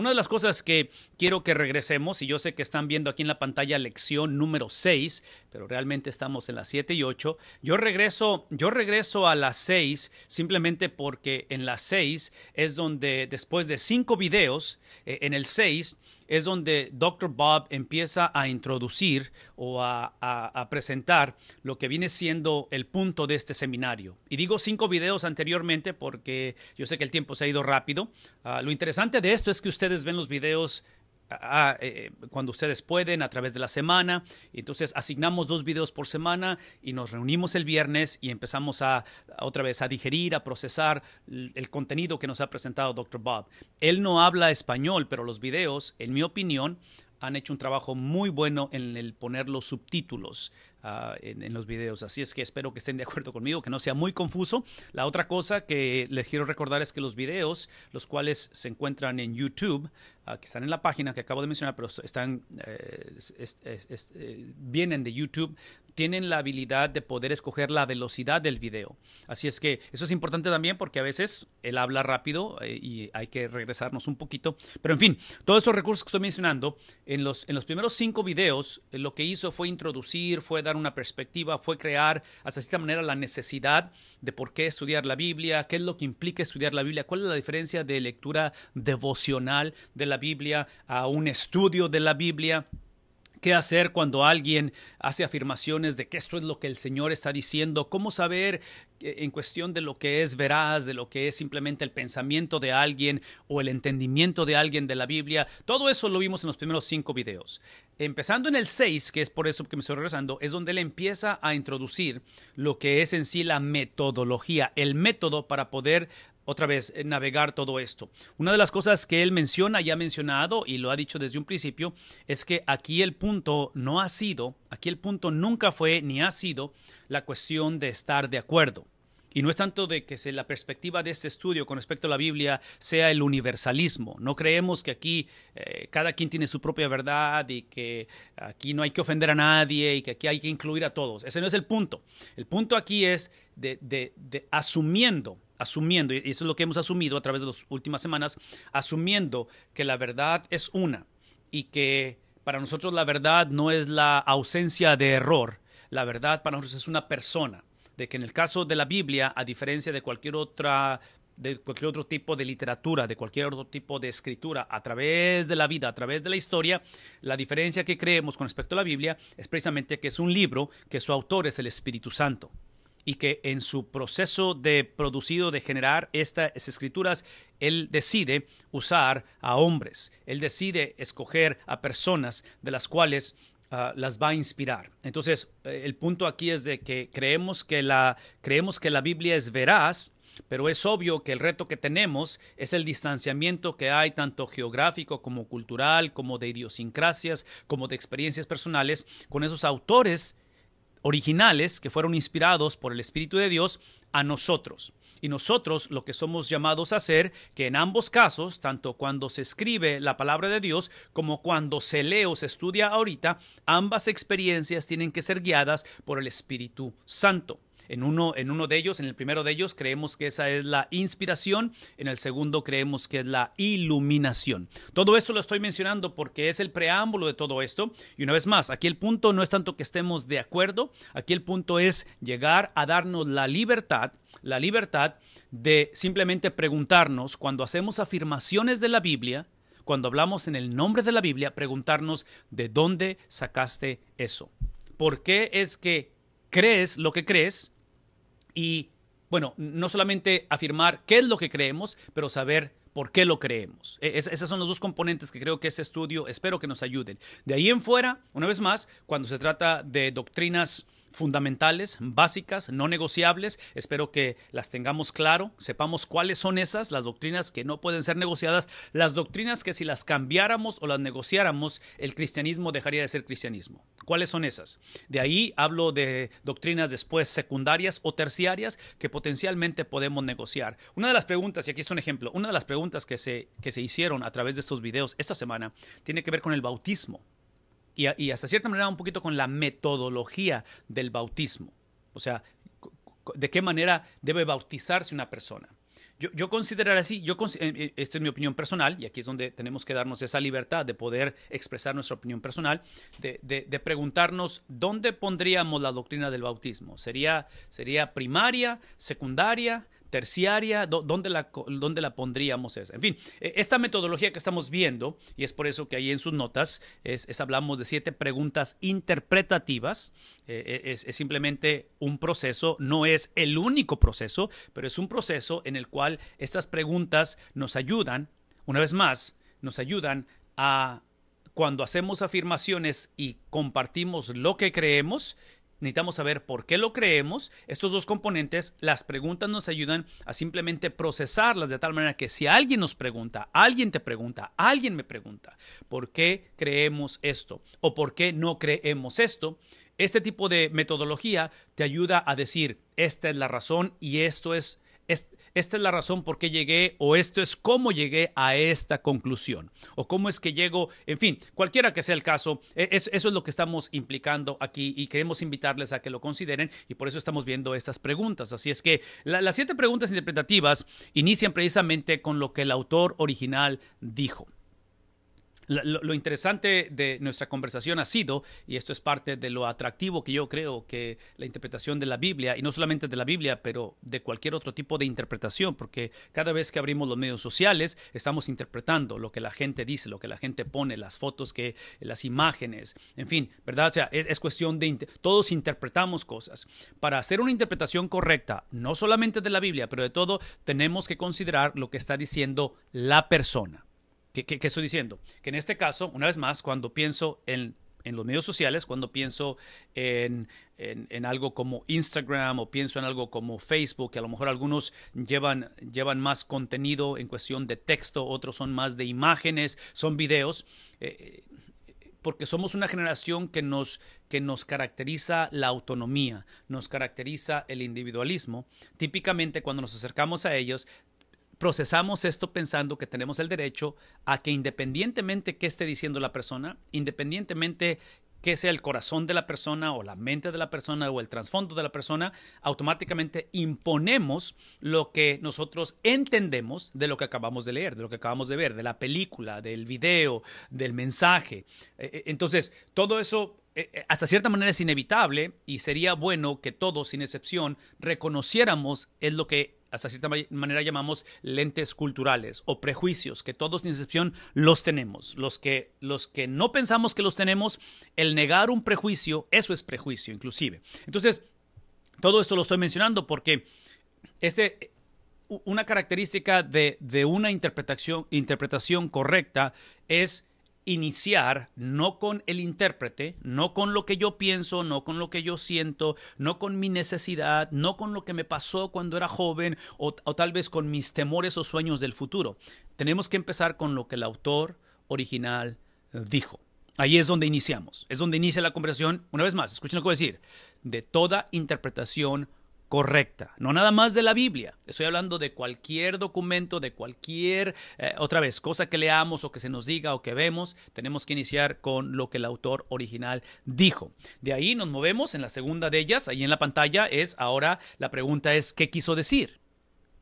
Una de las cosas que quiero que regresemos, y yo sé que están viendo aquí en la pantalla lección número 6, pero realmente estamos en las 7 y 8, yo regreso, yo regreso a las 6 simplemente porque en las 6 es donde después de 5 videos, eh, en el 6 es donde Dr. Bob empieza a introducir o a, presentar lo que viene siendo el punto de este seminario. Y digo cinco videos anteriormente porque yo sé que el tiempo se ha ido rápido. Ah, lo interesante de esto es que ustedes ven los videos eh, cuando ustedes pueden a través de la semana. Entonces asignamos dos videos por semana y nos reunimos el viernes y empezamos a, otra vez a digerir, a procesar el contenido que nos ha presentado Dr. Bob. Él no habla español, pero los videos, en mi opinión, han hecho un trabajo muy bueno en el poner los subtítulos ah, en, los videos. Así es que espero que estén de acuerdo conmigo, que no sea muy confuso. La otra cosa que les quiero recordar es que los videos, los cuales se encuentran en YouTube, ah, que están en la página que acabo de mencionar, pero están eh, eh, vienen de YouTube, tienen la habilidad de poder escoger la velocidad del video. Así es que eso es importante también porque a veces él habla rápido eh, y hay que regresarnos un poquito. Pero en fin, todos estos recursos que estoy mencionando, en los, en los primeros cinco videos eh, lo que hizo fue introducir, fue dar una perspectiva, fue crear hasta cierta manera la necesidad de por qué estudiar la Biblia, qué es lo que implica estudiar la Biblia, cuál es la diferencia de lectura devocional de la Biblia a un estudio de la Biblia. ¿Qué hacer cuando alguien hace afirmaciones de que esto es lo que el Señor está diciendo? ¿Cómo saber eh, en cuestión de lo que es veraz, de lo que es simplemente el pensamiento de alguien o el entendimiento de alguien de la Biblia? Todo eso lo vimos en los primeros cinco videos. Empezando en el 6, que es por eso que me estoy regresando, es donde él empieza a introducir lo que es en sí la metodología, el método para poder otra vez, eh, navegar todo esto. Una de las cosas que él menciona y ha mencionado y lo ha dicho desde un principio es que aquí el punto no ha sido, aquí el punto nunca fue ni ha sido la cuestión de estar de acuerdo. Y no es tanto de que la perspectiva de este estudio con respecto a la Biblia sea el universalismo. No creemos que aquí eh, cada quien tiene su propia verdad y que aquí no hay que ofender a nadie y que aquí hay que incluir a todos. Ese no es el punto. El punto aquí es de asumiendo asumiendo, y eso es lo que hemos asumido a través de las últimas semanas, asumiendo que la verdad es una y que para nosotros la verdad no es la ausencia de error, la verdad para nosotros es una persona que en el caso de la Biblia, a diferencia de cualquier otra de cualquier otro tipo de literatura, de cualquier otro tipo de escritura, a través de la vida, a través de la historia, la diferencia que creemos con respecto a la Biblia es precisamente que es un libro que su autor es el Espíritu Santo y que en su proceso de producido, de generar estas escrituras, él decide usar a hombres, él decide escoger a personas de las cuales Ah, las va a inspirar. Entonces, eh, el punto aquí es de que creemos que la, creemos que la Biblia es veraz, pero es obvio que el reto que tenemos es el distanciamiento que hay tanto geográfico como cultural, como de idiosincrasias, como de experiencias personales con esos autores originales que fueron inspirados por el Espíritu de Dios a nosotros y nosotros lo que somos llamados a hacer, que en ambos casos, tanto cuando se escribe la palabra de Dios como cuando se lee o se estudia ahorita, ambas experiencias tienen que ser guiadas por el Espíritu Santo. En uno, en uno de ellos, en el primero de ellos, creemos que esa es la inspiración, en el segundo creemos que es la iluminación. Todo esto lo estoy mencionando porque es el preámbulo de todo esto. Y una vez más, aquí el punto no es tanto que estemos de acuerdo, aquí el punto es llegar a darnos la libertad, la libertad de simplemente preguntarnos cuando hacemos afirmaciones de la Biblia, cuando hablamos en el nombre de la Biblia, preguntarnos de dónde sacaste eso. ¿Por qué es que crees lo que crees? y, bueno, no solamente afirmar qué es lo que creemos, pero saber por qué lo creemos. E, esas son los dos componentes que creo que ese estudio espero que nos ayuden. De ahí en fuera, una vez más, cuando se trata de doctrinas fundamentales, básicas, no negociables. Espero que las tengamos claro, sepamos cuáles son esas, las doctrinas que no pueden ser negociadas, las doctrinas que si las cambiáramos o las negociáramos, el cristianismo dejaría de ser cristianismo. ¿Cuáles son esas? De ahí hablo de doctrinas después secundarias o terciarias que potencialmente podemos negociar. Una de las preguntas, y aquí es un ejemplo, una de las preguntas que que se hicieron a través de estos videos esta semana tiene que ver con el bautismo y, hasta cierta manera un poquito con la metodología del bautismo. O sea, de qué manera debe bautizarse una persona. Yo, yo considerar así, yo, eh, eh, esta es mi opinión personal, y aquí es donde tenemos que darnos esa libertad de poder expresar nuestra opinión personal, de, preguntarnos dónde pondríamos la doctrina del bautismo. ¿Sería, sería primaria, secundaria, terciaria, ¿dónde la, la pondríamos esa? En fin, e, esta metodología que estamos viendo, y es por eso que ahí en sus notas, es, hablamos de siete preguntas interpretativas, e, e, es, simplemente un proceso, no es el único proceso, pero es un proceso en el cual estas preguntas nos ayudan, una vez más, nos ayudan a cuando hacemos afirmaciones y compartimos lo que creemos, necesitamos saber por qué lo creemos. Estos dos componentes, las preguntas nos ayudan a simplemente procesarlas de tal manera que si alguien nos pregunta, alguien te pregunta, alguien me pregunta, ¿por qué creemos esto? ¿O por qué no creemos esto? Este tipo de metodología te ayuda a decir, esta es la razón y esto es, esta es la razón por qué llegué o esto es cómo llegué a esta conclusión o cómo es que llego, en fin, cualquiera que sea el caso, e-, eso es lo que estamos implicando aquí y queremos invitarles a que lo consideren y por eso estamos viendo estas preguntas. Así es que las siete preguntas interpretativas inician precisamente con lo que el autor original dijo. Lo, interesante de nuestra conversación ha sido, y esto es parte de lo atractivo que yo creo que la interpretación de la Biblia, y no solamente de la Biblia, pero de cualquier otro tipo de interpretación, porque cada vez que abrimos los medios sociales, estamos interpretando lo que la gente dice, lo que la gente pone, las fotos que, las imágenes, en fin, ¿verdad? O sea, es cuestión de, todos interpretamos cosas. Para hacer una interpretación correcta, no solamente de la Biblia, pero de todo, tenemos que considerar lo que está diciendo la persona. ¿Qué, estoy diciendo? Que en este caso, una vez más, cuando pienso en, los medios sociales, cuando pienso en, algo como Instagram o pienso en algo como Facebook, que a lo mejor algunos llevan, llevan más contenido en cuestión de texto, otros son más de imágenes, son videos. Eh, porque somos una generación que nos, que nos caracteriza la autonomía, nos caracteriza el individualismo. Típicamente cuando nos acercamos a ellos procesamos esto pensando que tenemos el derecho a que independientemente qué esté diciendo la persona, independientemente que sea el corazón de la persona o la mente de la persona o el trasfondo de la persona, automáticamente imponemos lo que nosotros entendemos de lo que acabamos de leer, de lo que acabamos de ver, de la película, del video, del mensaje. E, e, entonces, todo eso e, hasta cierta manera es inevitable y sería bueno que todos, sin excepción, reconociéramos es lo que hasta cierta manera llamamos lentes culturales o prejuicios, que todos sin excepción los tenemos. Los que, los que no pensamos que los tenemos, el negar un prejuicio, eso es prejuicio inclusive. Entonces, todo esto lo estoy mencionando porque este, una característica de, una interpretación, interpretación correcta es iniciar no con el intérprete, no con lo que yo pienso, no con lo que yo siento, no con mi necesidad, no con lo que me pasó cuando era joven o, tal vez con mis temores o sueños del futuro. Tenemos que empezar con lo que el autor original eh, dijo. Ahí es donde iniciamos, es donde inicia la conversación. Una vez más, escuchen lo que voy a decir. De toda interpretación correcta, no nada más de la Biblia, estoy hablando de cualquier documento, de cualquier, eh, otra vez, cosa que leamos o que se nos diga o que vemos, tenemos que iniciar con lo que el autor original dijo. De ahí nos movemos en la segunda de ellas, ahí en la pantalla es ahora la pregunta es ¿qué quiso decir?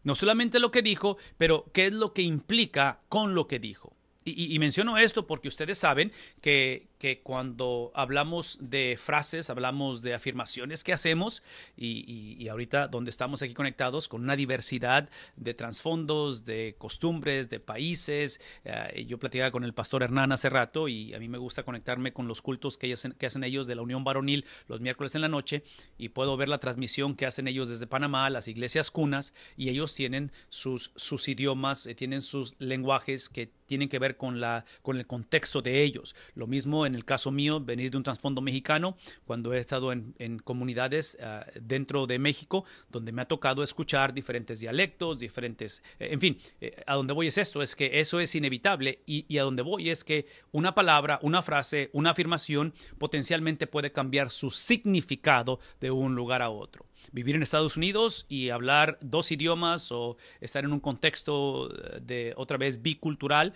No solamente lo que dijo, pero qué es lo que implica con lo que dijo. y menciono esto porque ustedes saben que, que cuando hablamos de frases, hablamos de afirmaciones que hacemos y, ahorita donde estamos aquí conectados con una diversidad de trasfondos, de costumbres, de países. Eh, yo platicaba con el pastor Hernán hace rato y a mí me gusta conectarme con los cultos que hacen, que hacen ellos de la Unión Varonil los miércoles en la noche y puedo ver la transmisión que hacen ellos desde Panamá, las iglesias cunas y ellos tienen sus, sus idiomas, eh, tienen sus lenguajes que tienen que ver con, la, con el contexto de ellos. Lo mismo en el caso mío, venir de un trasfondo mexicano, cuando he estado en, comunidades ah, dentro de México, donde me ha tocado escuchar diferentes dialectos, diferentes, eh, en fin, eh, a donde voy es esto, es que eso es inevitable y, y a donde voy es que una palabra, una frase, una afirmación potencialmente puede cambiar su significado de un lugar a otro vivir en Estados Unidos y hablar dos idiomas o estar en un contexto eh, de otra vez bicultural,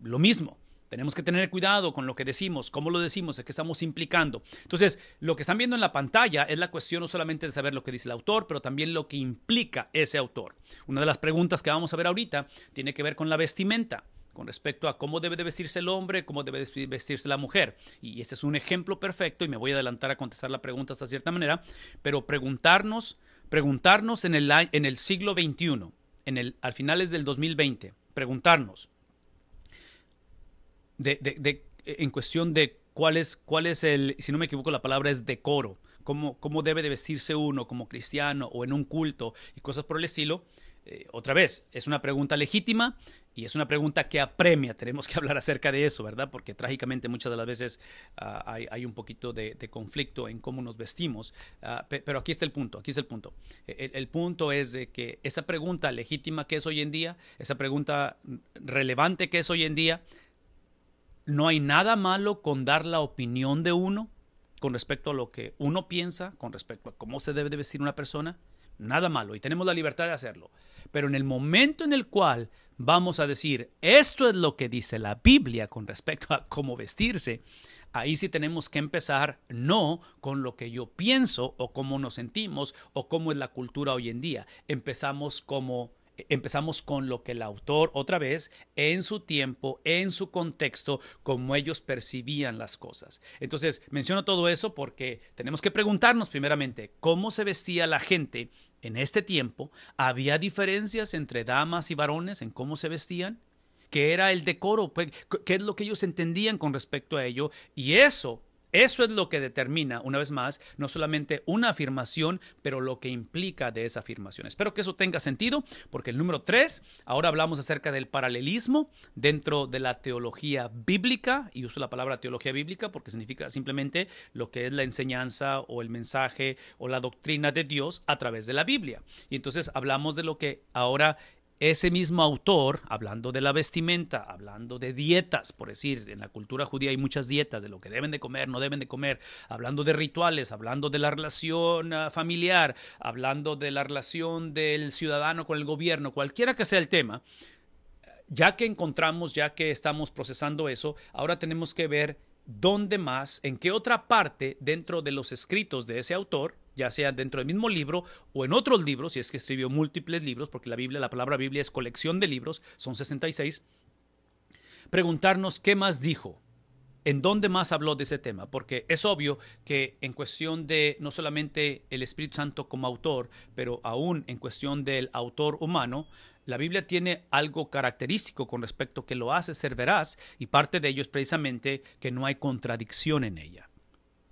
lo mismo. Tenemos que tener cuidado con lo que decimos, cómo lo decimos, qué estamos implicando. Entonces, lo que están viendo en la pantalla es la cuestión no solamente de saber lo que dice el autor, pero también lo que implica ese autor. Una de las preguntas que vamos a ver ahorita tiene que ver con la vestimenta con respecto a cómo debe de vestirse el hombre, cómo debe de vestirse la mujer. Y este es un ejemplo perfecto y me voy a adelantar a contestar la pregunta hasta cierta manera, pero preguntarnos, preguntarnos en el, siglo XXI, en el, al finales del 2020, preguntarnos, de, de, en cuestión de cuál es, cuál es el, si no me equivoco la palabra es decoro, cómo, cómo debe de vestirse uno como cristiano o en un culto y cosas por el estilo, eh, otra vez, es una pregunta legítima y es una pregunta que apremia. Tenemos que hablar acerca de eso, ¿verdad? Porque trágicamente muchas de las veces ah, hay, un poquito de, conflicto en cómo nos vestimos. Ah, pero aquí está el punto, aquí está el punto. E, el, el, punto es de que esa pregunta legítima que es hoy en día, esa pregunta relevante que es hoy en día, no hay nada malo con dar la opinión de uno con respecto a lo que uno piensa, con respecto a cómo se debe de vestir una persona. Nada malo y tenemos la libertad de hacerlo. Pero en el momento en el cual vamos a decir, esto es lo que dice la Biblia con respecto a cómo vestirse, ahí sí tenemos que empezar no con lo que yo pienso o cómo nos sentimos o cómo es la cultura hoy en día. Empezamos como empezamos con lo que el autor, otra vez, en su tiempo, en su contexto, como ellos percibían las cosas. Entonces, menciono todo eso porque tenemos que preguntarnos primeramente cómo se vestía la gente en este tiempo. ¿Había diferencias entre damas y varones en cómo se vestían? ¿Qué era el decoro? ¿Qué es lo que ellos entendían con respecto a ello? Y eso eso es lo que determina, una vez más, no solamente una afirmación, pero lo que implica de esa afirmación. Espero que eso tenga sentido, porque el número tres, ahora hablamos acerca del paralelismo dentro de la teología bíblica, y uso la palabra teología bíblica porque significa simplemente lo que es la enseñanza o el mensaje o la doctrina de Dios a través de la Biblia. Y entonces hablamos de lo que ahora ese mismo autor, hablando de la vestimenta, hablando de dietas, por decir, en la cultura judía hay muchas dietas de lo que deben de comer, no deben de comer, hablando de rituales, hablando de la relación ah, familiar, hablando de la relación del ciudadano con el gobierno, cualquiera que sea el tema, ya que encontramos, ya que estamos procesando eso, ahora tenemos que ver dónde más, en qué otra parte dentro de los escritos de ese autor, ya sea dentro del mismo libro o en otros libros, si es que escribió múltiples libros, porque la Biblia, la palabra Biblia es colección de libros, son 66, preguntarnos qué más dijo, en dónde más habló de ese tema, porque es obvio que en cuestión de no solamente el Espíritu Santo como autor, pero aún en cuestión del autor humano, la Biblia tiene algo característico con respecto que lo hace ser veraz y parte de ello es precisamente que no hay contradicción en ella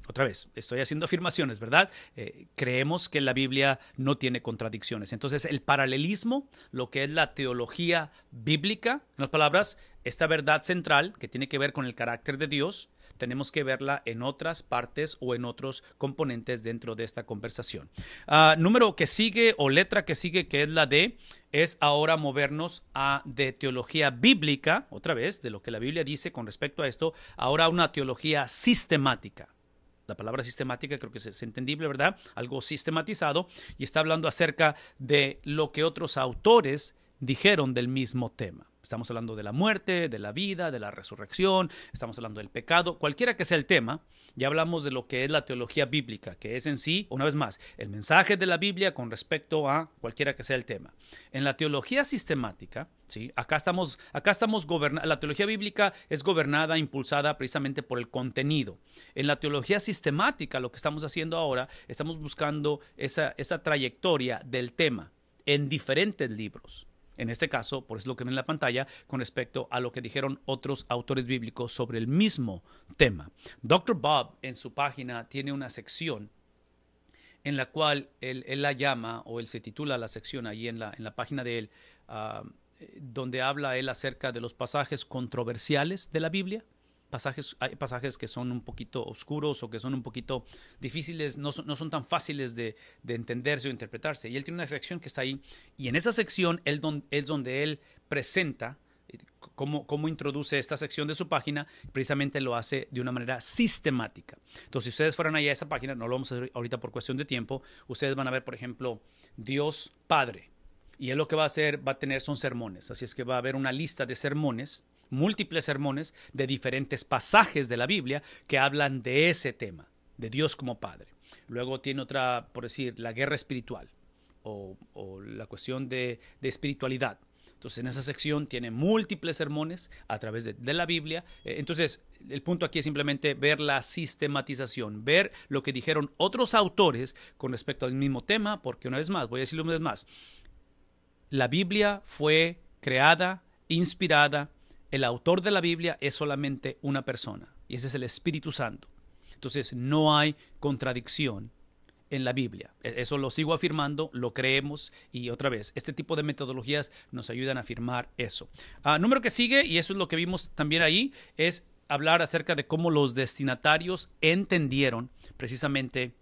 otra vez, estoy haciendo afirmaciones, ¿verdad? Eh, creemos que la Biblia no tiene contradicciones. Entonces, el paralelismo, lo que es la teología bíblica, en otras palabras, esta verdad central que tiene que ver con el carácter de Dios, tenemos que verla en otras partes o en otros componentes dentro de esta conversación. Ah, número que sigue o letra que sigue, que es la D, es ahora movernos a de teología bíblica, otra vez, de lo que la Biblia dice con respecto a esto, ahora una teología sistemática la palabra sistemática creo que es, entendible, ¿verdad? Algo sistematizado y está hablando acerca de lo que otros autores dijeron del mismo tema. Estamos hablando de la muerte, de la vida, de la resurrección, estamos hablando del pecado, cualquiera que sea el tema, ya hablamos de lo que es la teología bíblica, que es en sí, una vez más, el mensaje de la Biblia con respecto a cualquiera que sea el tema. En la teología sistemática, ¿sí? acá estamos, acá estamos la teología bíblica es gobernada, impulsada precisamente por el contenido. En la teología sistemática, lo que estamos haciendo ahora, estamos buscando esa, esa trayectoria del tema en diferentes libros en este caso, por eso lo que ven en la pantalla, con respecto a lo que dijeron otros autores bíblicos sobre el mismo tema. Dr. Bob en su página tiene una sección en la cual él, la llama, o él se titula la sección ahí en la, en la página de él, ah, eh, donde habla él acerca de los pasajes controversiales de la Biblia pasajes, hay pasajes que son un poquito oscuros o que son un poquito difíciles, no son, tan fáciles de, entenderse o interpretarse. Y él tiene una sección que está ahí, y en esa sección él don, es donde él presenta eh, cómo, cómo introduce esta sección de su página, precisamente lo hace de una manera sistemática. Entonces, si ustedes fueran ahí a esa página, no lo vamos a hacer ahorita por cuestión de tiempo, ustedes van a ver, por ejemplo, Dios Padre. Y él lo que va a hacer, va a tener, son sermones. Así es que va a haber una lista de sermones múltiples sermones de diferentes pasajes de la Biblia que hablan de ese tema, de Dios como Padre. Luego tiene otra, por decir, la guerra espiritual o, la cuestión de, espiritualidad. Entonces, en esa sección tiene múltiples sermones a través de, de, la Biblia. Eh, entonces, el punto aquí es simplemente ver la sistematización, ver lo que dijeron otros autores con respecto al mismo tema, porque una vez más, voy a decirlo una vez más, la Biblia fue creada, inspirada el autor de la Biblia es solamente una persona, y ese es el Espíritu Santo. Entonces, no hay contradicción en la Biblia. E-, eso lo sigo afirmando, lo creemos y otra vez, este tipo de metodologías nos ayudan a afirmar eso. Ah, número que sigue, y eso es lo que vimos también ahí, es hablar acerca de cómo los destinatarios entendieron precisamente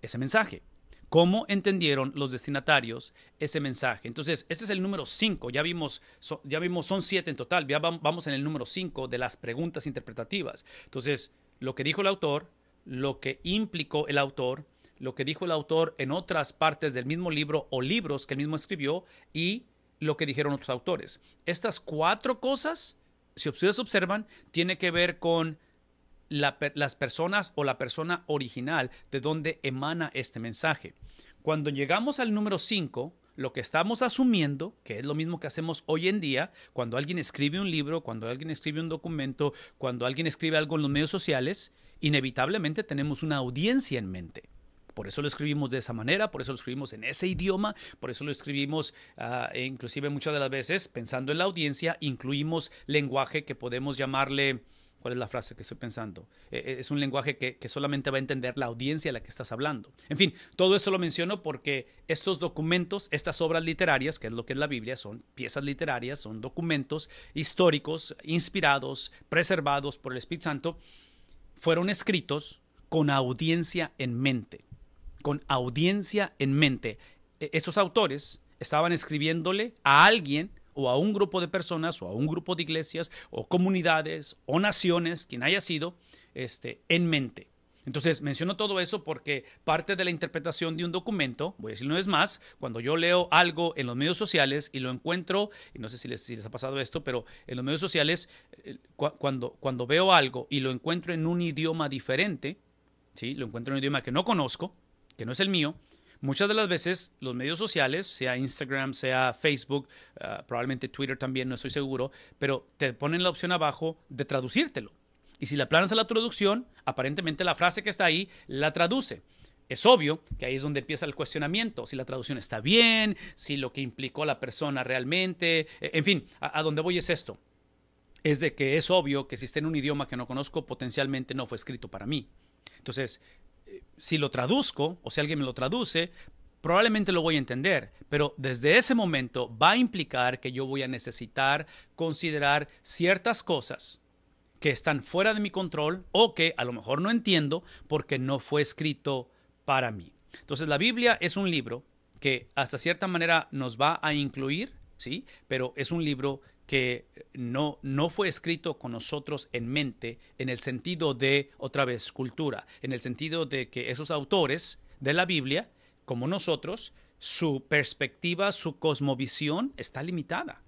ese mensaje cómo entendieron los destinatarios ese mensaje. Entonces, ese es el número 5, ya vimos, ya vimos, son 7 en total, ya vamos en el número 5 de las preguntas interpretativas. Entonces, lo que dijo el autor, lo que implicó el autor, lo que dijo el autor en otras partes del mismo libro o libros que él mismo escribió y lo que dijeron otros autores. Estas cuatro cosas, si ustedes observan, tiene que ver con las personas o la persona original de donde emana este mensaje. Cuando llegamos al número 5, lo que estamos asumiendo, que es lo mismo que hacemos hoy en día, cuando alguien escribe un libro, cuando alguien escribe un documento, cuando alguien escribe algo en los medios sociales, inevitablemente tenemos una audiencia en mente. Por eso lo escribimos de esa manera, por eso lo escribimos en ese idioma, por eso lo escribimos ah, inclusive muchas de las veces pensando en la audiencia, incluimos lenguaje que podemos llamarle ¿Cuál es la frase que estoy pensando? Eh, eh, es un lenguaje que, solamente va a entender la audiencia a la que estás hablando. En fin, todo esto lo menciono porque estos documentos, estas obras literarias, que es lo que es la Biblia, son piezas literarias, son documentos históricos, inspirados, preservados por el Espíritu Santo, fueron escritos con audiencia en mente. Con audiencia en mente. E, estos autores estaban escribiéndole a alguien o a un grupo de personas o a un grupo de iglesias o comunidades o naciones, quien haya sido, este, en mente. Entonces, menciono todo eso porque parte de la interpretación de un documento, voy a decir una vez más, cuando yo leo algo en los medios sociales y lo encuentro, y no sé si les, ha pasado esto, pero en los medios sociales, eh, cuando, cuando veo algo y lo encuentro en un idioma diferente, ¿sí? lo encuentro en un idioma que no conozco, que no es el mío, Muchas de las veces los medios sociales, sea Instagram, sea Facebook, ah, probablemente Twitter también, no estoy seguro, pero te ponen la opción abajo de traducírtelo. Y si la planas a la traducción, aparentemente la frase que está ahí la traduce. Es obvio que ahí es donde empieza el cuestionamiento, si la traducción está bien, si lo que implicó la persona realmente, e, en fin, a, a dónde voy es esto es de que es obvio que si está en un idioma que no conozco, potencialmente no fue escrito para mí. Entonces, si lo traduzco o si alguien me lo traduce, probablemente lo voy a entender, pero desde ese momento va a implicar que yo voy a necesitar considerar ciertas cosas que están fuera de mi control o que a lo mejor no entiendo porque no fue escrito para mí. Entonces la Biblia es un libro que hasta cierta manera nos va a incluir, ¿sí? Pero es un libro que no, no fue escrito con nosotros en mente en el sentido de, otra vez, cultura, en el sentido de que esos autores de la Biblia, como nosotros, su perspectiva, su cosmovisión está limitada.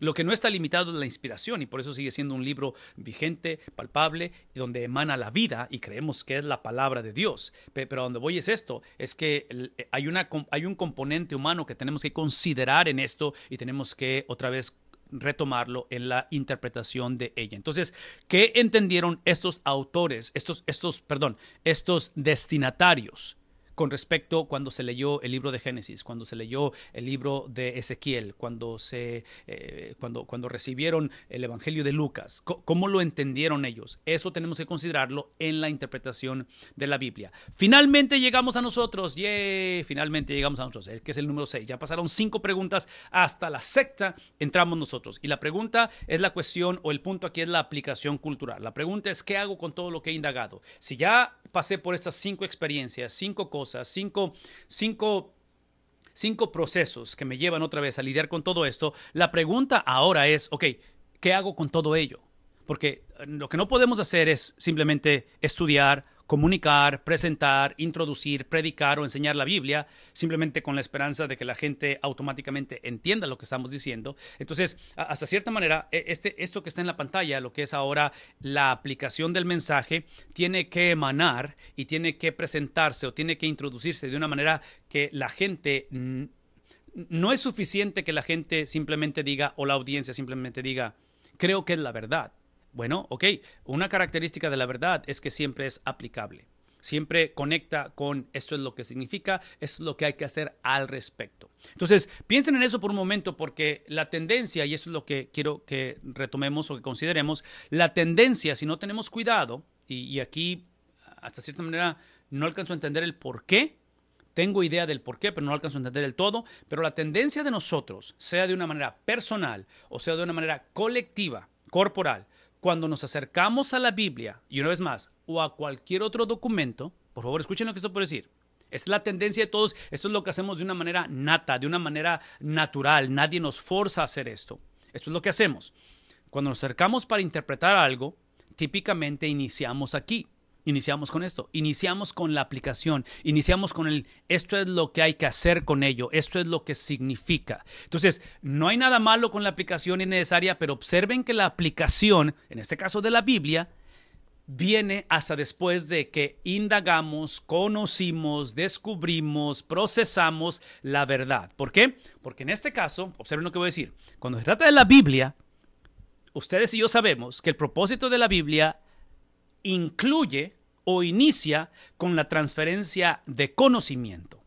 Lo que no está limitado es la inspiración y por eso sigue siendo un libro vigente, palpable, donde emana la vida y creemos que es la palabra de Dios. Pero a donde voy es esto, es que eh, hay, una, hay un componente humano que tenemos que considerar en esto y tenemos que otra vez retomarlo en la interpretación de ella. Entonces, ¿qué entendieron estos autores, estos, estos, perdón, estos destinatarios? con respecto cuando se leyó el libro de Génesis, cuando se leyó el libro de Ezequiel, cuando, se, eh, cuando, cuando recibieron el Evangelio de Lucas, cómo lo entendieron ellos. Eso tenemos que considerarlo en la interpretación de la Biblia. Finalmente llegamos a nosotros, finalmente llegamos a nosotros, que es el número 6. Ya pasaron cinco preguntas hasta la secta. entramos nosotros. Y la pregunta es la cuestión o el punto aquí es la aplicación cultural. La pregunta es, ¿qué hago con todo lo que he indagado? Si ya pasé por estas cinco experiencias, cinco cosas, cosas, cinco, cinco procesos que me llevan otra vez a lidiar con todo esto, la pregunta ahora es, ok, ¿qué hago con todo ello? Porque eh, lo que no podemos hacer es simplemente estudiar, comunicar, presentar, introducir, predicar o enseñar la Biblia, simplemente con la esperanza de que la gente automáticamente entienda lo que estamos diciendo. Entonces, hasta cierta manera, e, este, esto que está en la pantalla, lo que es ahora la aplicación del mensaje, tiene que emanar y tiene que presentarse o tiene que introducirse de una manera que la gente... No es suficiente que la gente simplemente diga, o la audiencia simplemente diga, creo que es la verdad bueno, ok, una característica de la verdad es que siempre es aplicable, siempre conecta con esto es lo que significa, es lo que hay que hacer al respecto. Entonces, piensen en eso por un momento porque la tendencia, y esto es lo que quiero que retomemos o que consideremos, la tendencia, si no tenemos cuidado, y, aquí hasta cierta manera no alcanzo a entender el por qué, tengo idea del por qué, pero no alcanzo a entender el todo. Pero la tendencia de nosotros, sea de una manera personal o sea de una manera colectiva, corporal, cuando nos acercamos a la Biblia, y una vez más, o a cualquier otro documento, por favor, escuchen lo que esto puede decir. Es la tendencia de todos, esto es lo que hacemos de una manera nata, de una manera natural, nadie nos forza a hacer esto. Esto es lo que hacemos. Cuando nos acercamos para interpretar algo, típicamente iniciamos aquí. Iniciamos con esto, iniciamos con la aplicación, iniciamos con el, esto es lo que hay que hacer con ello, esto es lo que significa. Entonces, no hay nada malo con la aplicación innecesaria, pero observen que la aplicación, en este caso de la Biblia, viene hasta después de que indagamos, conocimos, descubrimos, procesamos la verdad. ¿Por qué? Porque en este caso, observen lo que voy a decir, cuando se trata de la Biblia, ustedes y yo sabemos que el propósito de la Biblia incluye o inicia con la transferencia de conocimiento.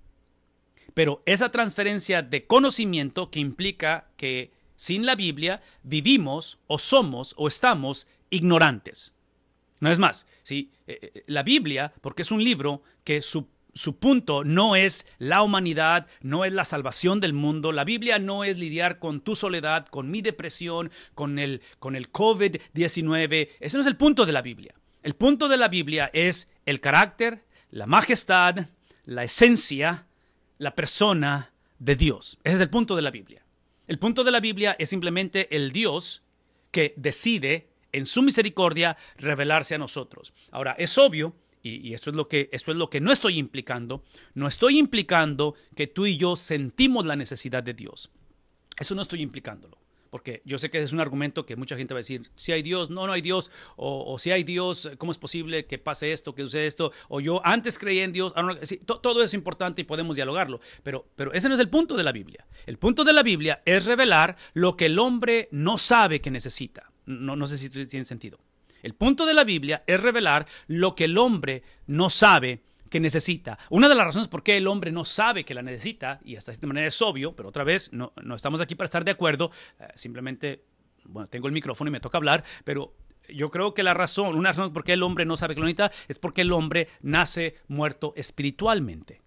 Pero esa transferencia de conocimiento que implica que sin la Biblia vivimos o somos o estamos ignorantes. No es más, eh, eh, la Biblia, porque es un libro que su, punto no es la humanidad, no es la salvación del mundo, la Biblia no es lidiar con tu soledad, con mi depresión, con el, con el COVID-19, ese no es el punto de la Biblia. El punto de la Biblia es el carácter, la majestad, la esencia, la persona de Dios. Ese es el punto de la Biblia. El punto de la Biblia es simplemente el Dios que decide en su misericordia revelarse a nosotros. Ahora, es obvio, y, esto, es lo que, esto es lo que no estoy implicando, no estoy implicando que tú y yo sentimos la necesidad de Dios. Eso no estoy implicándolo. Porque yo sé que es un argumento que mucha gente va a decir, si hay Dios, no, no hay Dios, o, si hay Dios, ¿cómo es posible que pase esto, que use esto? O yo antes creía en Dios, ahora, todo es importante y podemos dialogarlo, pero, pero ese no es el punto de la Biblia. El punto de la Biblia es revelar lo que el hombre no sabe que necesita. No, no sé si tiene sentido. El punto de la Biblia es revelar lo que el hombre no sabe que necesita. Una de las razones por qué el hombre no sabe que la necesita, y hasta de cierta manera es obvio, pero otra vez, no, no estamos aquí para estar de acuerdo, eh, simplemente, bueno, tengo el micrófono y me toca hablar, pero yo creo que la razón, una razón por qué el hombre no sabe que lo necesita es porque el hombre nace muerto espiritualmente.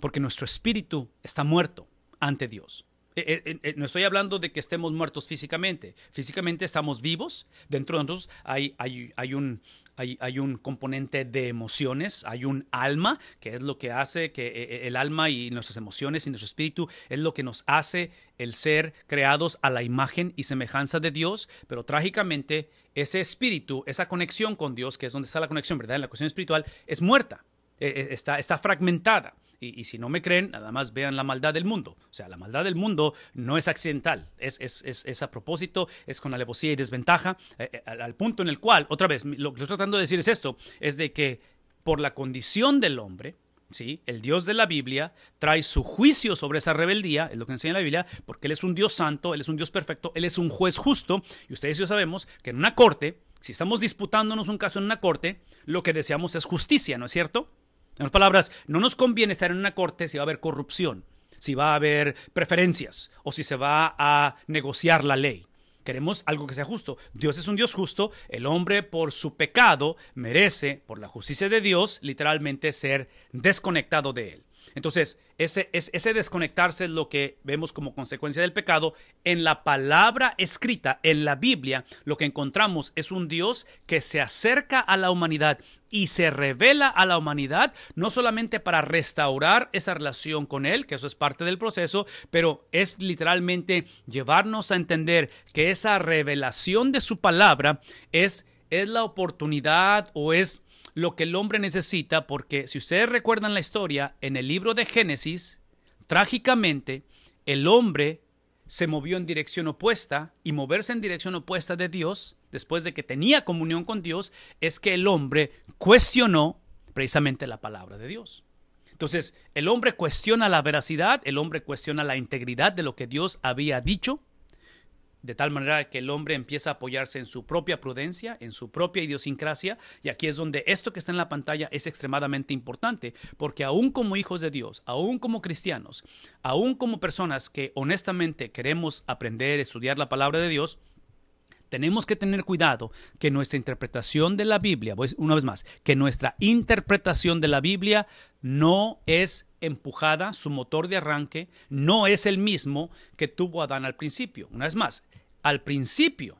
Porque nuestro espíritu está muerto ante Dios. Eh, eh, no estoy hablando de que estemos muertos físicamente. Físicamente estamos vivos. Dentro de nosotros hay, hay, hay un, hay, un componente de emociones, hay un alma, que es lo que hace que eh, eh, el alma y nuestras emociones y nuestro espíritu es lo que nos hace el ser creados a la imagen y semejanza de Dios, pero trágicamente ese espíritu, esa conexión con Dios, que es donde está la conexión, ¿verdad? En la cuestión espiritual, es muerta, eh, está, está fragmentada. Y, si no me creen, nada más vean la maldad del mundo. O sea, la maldad del mundo no es accidental, es, es, es, a propósito, es con alevosía y desventaja, eh, eh, al, punto en el cual, otra vez, lo que estoy tratando de decir es esto, es de que por la condición del hombre, ¿sí? el Dios de la Biblia trae su juicio sobre esa rebeldía, es lo que enseña la Biblia, porque Él es un Dios santo, Él es un Dios perfecto, Él es un juez justo, y ustedes ya sabemos que en una corte, si estamos disputándonos un caso en una corte, lo que deseamos es justicia, ¿no es cierto? En otras palabras, no nos conviene estar en una corte si va a haber corrupción, si va a haber preferencias o si se va a negociar la ley. Queremos algo que sea justo. Dios es un Dios justo. El hombre por su pecado merece, por la justicia de Dios, literalmente ser desconectado de él. Entonces, ese, ese desconectarse es lo que vemos como consecuencia del pecado. En la palabra escrita, en la Biblia, lo que encontramos es un Dios que se acerca a la humanidad y se revela a la humanidad, no solamente para restaurar esa relación con Él, que eso es parte del proceso, pero es literalmente llevarnos a entender que esa revelación de su palabra es, es la oportunidad o es lo que el hombre necesita, porque si ustedes recuerdan la historia, en el libro de Génesis, trágicamente, el hombre se movió en dirección opuesta y moverse en dirección opuesta de Dios, después de que tenía comunión con Dios, es que el hombre cuestionó precisamente la palabra de Dios. Entonces, el hombre cuestiona la veracidad, el hombre cuestiona la integridad de lo que Dios había dicho, de tal manera que el hombre empieza a apoyarse en su propia prudencia, en su propia idiosincrasia, y aquí es donde esto que está en la pantalla es extremadamente importante, porque aún como hijos de Dios, aún como cristianos, aún como personas que honestamente queremos aprender, estudiar la palabra de Dios, tenemos que tener cuidado que nuestra interpretación de la Biblia, una vez más, que nuestra interpretación de la Biblia no es empujada, su motor de arranque no es el mismo que tuvo Adán al principio. Una vez más, al principio,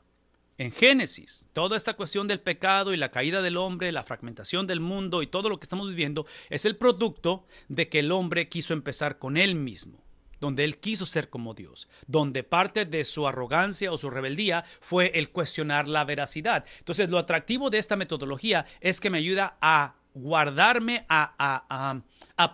en Génesis, toda esta cuestión del pecado y la caída del hombre, la fragmentación del mundo y todo lo que estamos viviendo es el producto de que el hombre quiso empezar con él mismo donde él quiso ser como Dios, donde parte de su arrogancia o su rebeldía fue el cuestionar la veracidad. Entonces, lo atractivo de esta metodología es que me ayuda a guardarme, a,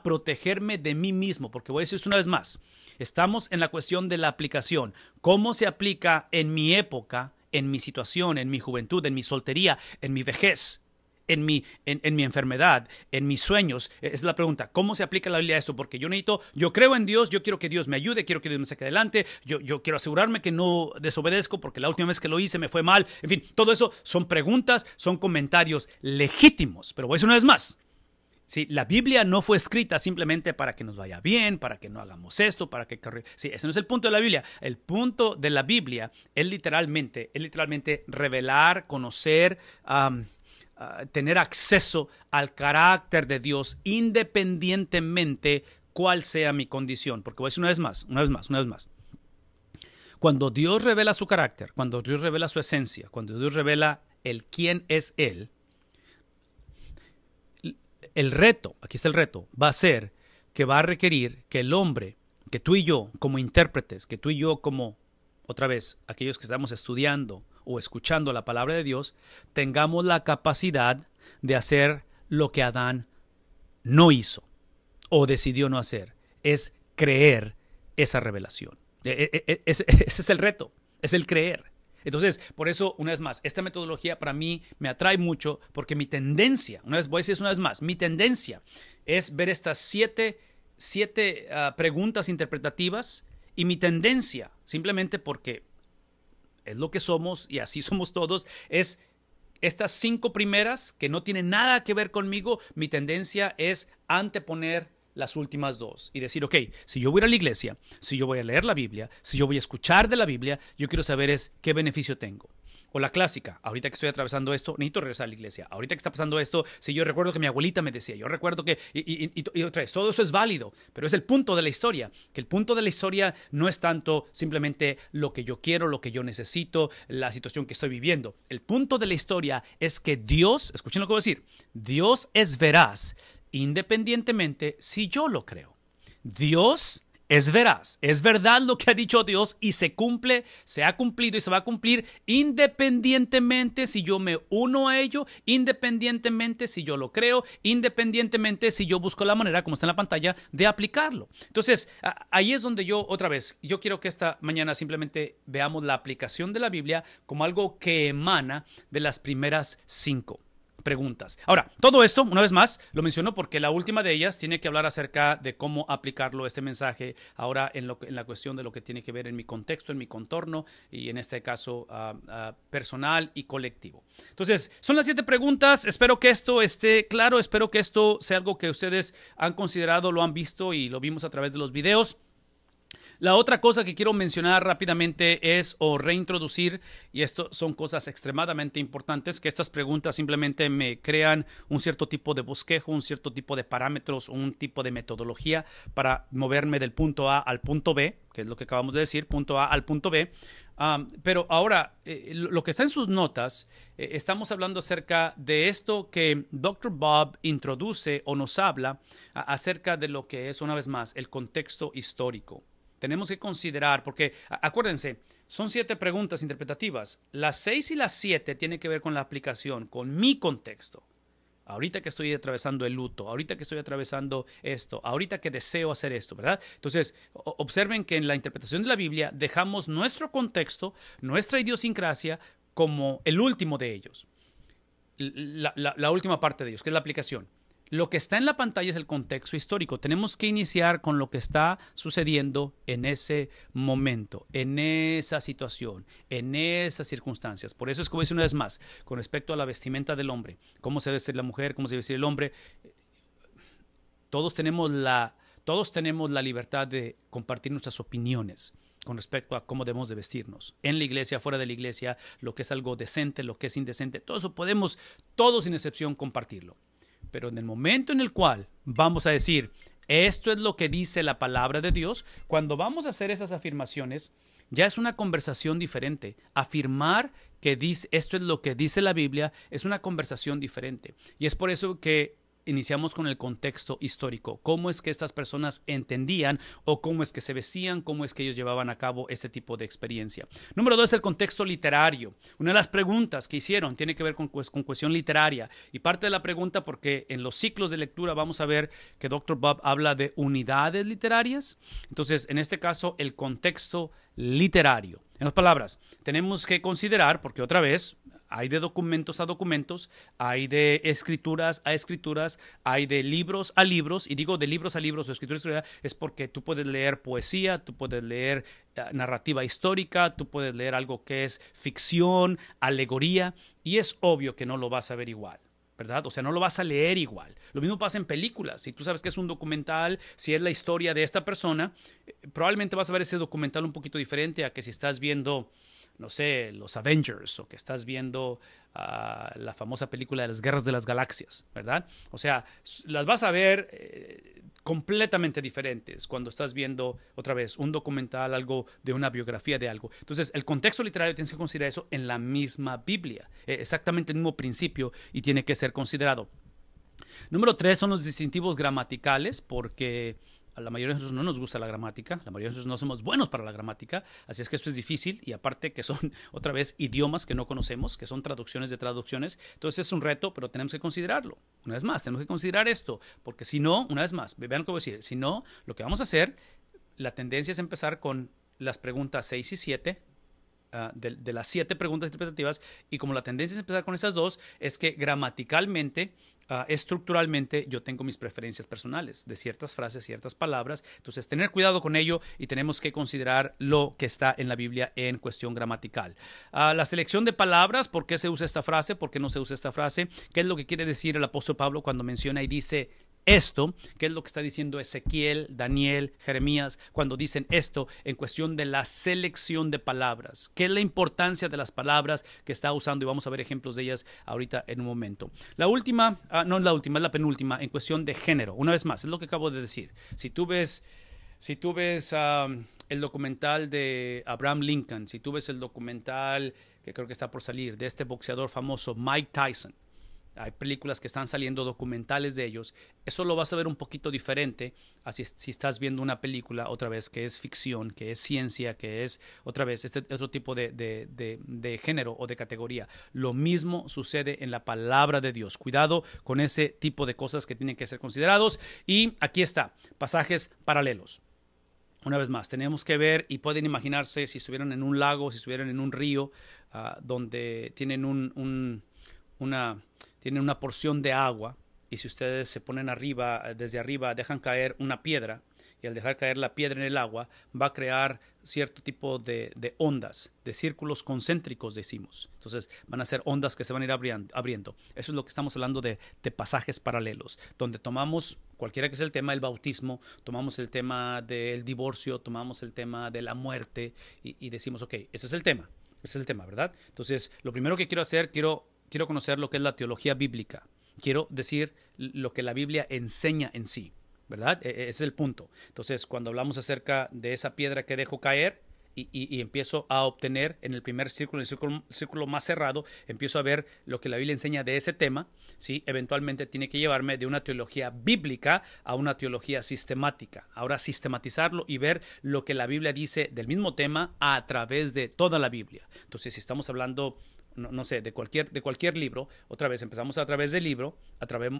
protegerme de mí mismo, porque voy a decir una vez más, Estamos en la cuestión de la aplicación. ¿Cómo se aplica en mi época, en mi situación, en mi juventud, en mi soltería, en mi vejez? En mi, en, mi enfermedad, en mis sueños, e, es la pregunta, ¿cómo se aplica la Biblia a esto? Porque yo necesito, yo creo en Dios, yo quiero que Dios me ayude, quiero que Dios me saque adelante, yo, yo quiero asegurarme que no desobedezco porque la última vez que lo hice me fue mal, en fin, todo eso son preguntas, son comentarios legítimos, pero voy a decir una vez más, la Biblia no fue escrita simplemente para que nos vaya bien, para que no hagamos esto, para que... Sí, ese no es el punto de la Biblia. El punto de la Biblia es literalmente, es literalmente revelar, conocer, ah, tener acceso al carácter de Dios independientemente cuál sea mi condición. Porque voy a decir una vez más, una vez más, una vez más. Cuando Dios revela su carácter, cuando Dios revela su esencia, cuando Dios revela el quién es Él, el reto, aquí está el reto, va a ser que va a requerir que el hombre, que tú y yo como intérpretes, que tú y yo como, otra vez, aquellos que estamos estudiando o escuchando la palabra de Dios, tengamos la capacidad de hacer lo que Adán no hizo o decidió no hacer, es creer esa revelación. E, e, e, ese es el reto, es el creer. Entonces, por eso, una vez más, esta metodología para mí me atrae mucho porque mi tendencia, una vez voy a decir eso una vez más, mi tendencia es ver estas siete, ah, preguntas interpretativas y mi tendencia, simplemente porque es lo que somos y así somos todos, es estas cinco primeras que no tienen nada que ver conmigo, mi tendencia es anteponer las últimas dos y decir, ok, si yo voy a la iglesia, si yo voy a leer la Biblia, si yo voy a escuchar de la Biblia, yo quiero saber es qué beneficio tengo. O la clásica, ahorita que estoy atravesando esto, necesito regresar a la iglesia. Ahorita que está pasando esto, si yo recuerdo que mi abuelita me decía, yo recuerdo que, y, y, otra vez, todo eso es válido, pero es el punto de la historia, que el punto de la historia no es tanto simplemente lo que yo quiero, lo que yo necesito, la situación que estoy viviendo. El punto de la historia es que Dios, escuchen lo que voy a decir, Dios es veraz independientemente si yo lo creo. Dios es veraz, es verdad lo que ha dicho Dios y se cumple, se ha cumplido y se va a cumplir independientemente si yo me uno a ello, independientemente si yo lo creo, independientemente si yo busco la manera, como está en la pantalla, de aplicarlo. Entonces, ahí es donde yo, otra vez, yo quiero que esta mañana simplemente veamos la aplicación de la Biblia como algo que emana de las primeras cinco preguntas. Ahora, todo esto, una vez más, lo menciono porque la última de ellas tiene que hablar acerca de cómo aplicarlo, este mensaje, ahora en, lo, en la cuestión de lo que tiene que ver en mi contexto, en mi contorno y en este caso ah, ah, personal y colectivo. Entonces, son las siete preguntas. Espero que esto esté claro, espero que esto sea algo que ustedes han considerado, lo han visto y lo vimos a través de los videos. La otra cosa que quiero mencionar rápidamente es o reintroducir, y esto son cosas extremadamente importantes, que estas preguntas simplemente me crean un cierto tipo de bosquejo, un cierto tipo de parámetros, un tipo de metodología para moverme del punto A al punto B, que es lo que acabamos de decir, punto A al punto B. pero ahora, eh, lo que está en sus notas, eh, estamos hablando acerca de esto que Dr. Bob introduce o nos habla acerca de lo que es, una vez más, el contexto histórico tenemos que considerar, porque acuérdense, son siete preguntas interpretativas. Las seis y las siete tienen que ver con la aplicación, con mi contexto. Ahorita que estoy atravesando el luto, ahorita que estoy atravesando esto, ahorita que deseo hacer esto, ¿verdad? Entonces, observen que en la interpretación de la Biblia dejamos nuestro contexto, nuestra idiosincrasia, como el último de ellos. La, última parte de ellos, que es la aplicación. Lo que está en la pantalla es el contexto histórico. Tenemos que iniciar con lo que está sucediendo en ese momento, en esa situación, en esas circunstancias. Por eso es como dice una vez más, con respecto a la vestimenta del hombre, cómo se debe ser la mujer, cómo se debe ser el hombre, todos tenemos la, todos tenemos la libertad de compartir nuestras opiniones con respecto a cómo debemos de vestirnos, en la iglesia, fuera de la iglesia, lo que es algo decente, lo que es indecente, todo eso podemos, todos sin excepción, compartirlo. Pero en el momento en el cual vamos a decir, esto es lo que dice la palabra de Dios, cuando vamos a hacer esas afirmaciones, ya es una conversación diferente. Afirmar que esto es lo que dice la Biblia es una conversación diferente. Y es por eso que iniciamos con el contexto histórico. ¿Cómo es que estas personas entendían o cómo es que se vestían, cómo es que ellos llevaban a cabo este tipo de experiencia? Número dos, es el contexto literario. Una de las preguntas que hicieron tiene que ver con, pues, con cuestión literaria. Y parte de la pregunta, porque en los ciclos de lectura vamos a ver que Dr. Bob habla de unidades literarias. Entonces, en este caso, el contexto literario. En otras palabras, tenemos que considerar, porque otra vez, hay de documentos a documentos, hay de escrituras a escrituras, hay de libros a libros, y digo de libros a libros o escrituras a escrituras, es porque tú puedes leer poesía, tú puedes leer eh, narrativa histórica, tú puedes leer algo que es ficción, alegoría, y es obvio que no lo vas a ver igual. ¿verdad? O sea, no lo vas a leer igual. Lo mismo pasa en películas. Si tú sabes que es un documental, si es la historia de esta persona, eh, probablemente vas a ver ese documental un poquito diferente a que si estás viendo no sé, los Avengers o que estás viendo ah, la famosa película de las Guerras de las Galaxias, ¿verdad? O sea, las vas a ver eh, completamente diferentes cuando estás viendo otra vez un documental, algo de una biografía de algo. Entonces, el contexto literario tienes que considerar eso en la misma Biblia, e, exactamente el mismo principio y tiene que ser considerado. Número tres son los distintivos gramaticales porque la mayoría de nosotros no nos gusta la gramática, la mayoría de nosotros no somos buenos para la gramática, así es que esto es difícil y aparte que son otra vez idiomas que no conocemos, que son traducciones de traducciones, entonces es un reto, pero tenemos que considerarlo. Una vez más, tenemos que considerar esto, porque si no, una vez más, vean a decir, si no, lo que vamos a hacer, la tendencia es empezar con las preguntas 6 y 7, ah, de, las siete preguntas interpretativas y como la tendencia es empezar con esas dos, es que gramaticalmente Ah, estructuralmente yo tengo mis preferencias personales de ciertas frases, ciertas palabras. Entonces, tener cuidado con ello y tenemos que considerar lo que está en la Biblia en cuestión gramatical. Ah, la selección de palabras, ¿por qué se usa esta frase? ¿Por qué no se usa esta frase? ¿Qué es lo que quiere decir el apóstol Pablo cuando menciona y dice esto, que es lo que está diciendo Ezequiel, Daniel, Jeremías, cuando dicen esto en cuestión de la selección de palabras. ¿Qué es la importancia de las palabras que está usando? Y vamos a ver ejemplos de ellas ahorita en un momento. La última, ah, no es la última, es la penúltima, en cuestión de género. Una vez más, es lo que acabo de decir. Si tú ves, si tú ves el documental de Abraham Lincoln, si tú ves el documental que creo que está por salir, de este boxeador famoso, Mike Tyson, hay películas que están saliendo documentales de ellos. Eso lo vas a ver un poquito diferente a si, estás viendo una película otra vez que es ficción, que es ciencia, que es otra vez este otro tipo de, género o de categoría. Lo mismo sucede en la palabra de Dios. Cuidado con ese tipo de cosas que tienen que ser considerados. Y aquí está, pasajes paralelos. Una vez más, tenemos que ver y pueden imaginarse si estuvieran en un lago, si estuvieran en un río, ah, donde tienen un, una, tienen una porción de agua y si ustedes se ponen arriba, eh, desde arriba, dejan caer una piedra y al dejar caer la piedra en el agua va a crear cierto tipo de, ondas, de círculos concéntricos, decimos. Entonces van a ser ondas que se van a ir abriendo. Eso es lo que estamos hablando de, pasajes paralelos, donde tomamos cualquiera que sea el tema del bautismo, tomamos el tema del divorcio, tomamos el tema de la muerte y, y decimos, ok, ese es el tema. Ese es el tema, ¿verdad? Entonces, lo primero que quiero hacer, quiero quiero conocer lo que es la teología bíblica, quiero decir lo que la Biblia enseña en sí, ¿verdad? E, e, ese es el punto. Entonces, cuando hablamos acerca de esa piedra que dejo caer, y, empiezo a obtener en el primer círculo, en el círculo, círculo, más cerrado, empiezo a ver lo que la Biblia enseña de ese tema, ¿sí? eventualmente tiene que llevarme de una teología bíblica a una teología sistemática. Ahora sistematizarlo y ver lo que la Biblia dice del mismo tema a través de toda la Biblia. Entonces, si estamos hablando no, sé, de cualquier, de cualquier libro, otra vez empezamos a través del libro, a través,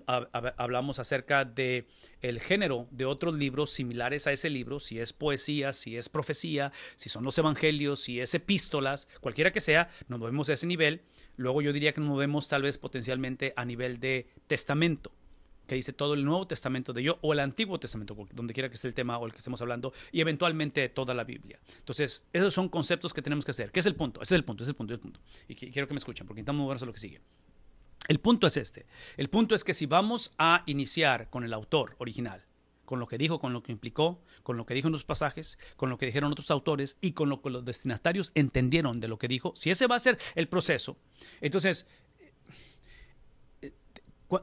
hablamos acerca de el género de otros libros similares a ese libro, si es poesía, si es profecía, si son los evangelios, si es epístolas, cualquiera que sea, nos movemos a ese nivel. Luego yo diría que nos movemos tal vez potencialmente a nivel de testamento que dice todo el Nuevo Testamento de yo o el Antiguo Testamento, donde quiera que esté el tema o el que estemos hablando, y eventualmente toda la Biblia. Entonces, esos son conceptos que tenemos que hacer. ¿Qué es el punto? Ese es el punto, ese es el punto, ese es el punto. Y quiero que me escuchen, porque intentamos movernos a lo que sigue. El punto es este. El punto es que si vamos a iniciar con el autor original, con lo que dijo, con lo que implicó, con lo que dijo en los pasajes, con lo que dijeron otros autores y con lo que los destinatarios entendieron de lo que dijo, si ese va a ser el proceso, entonces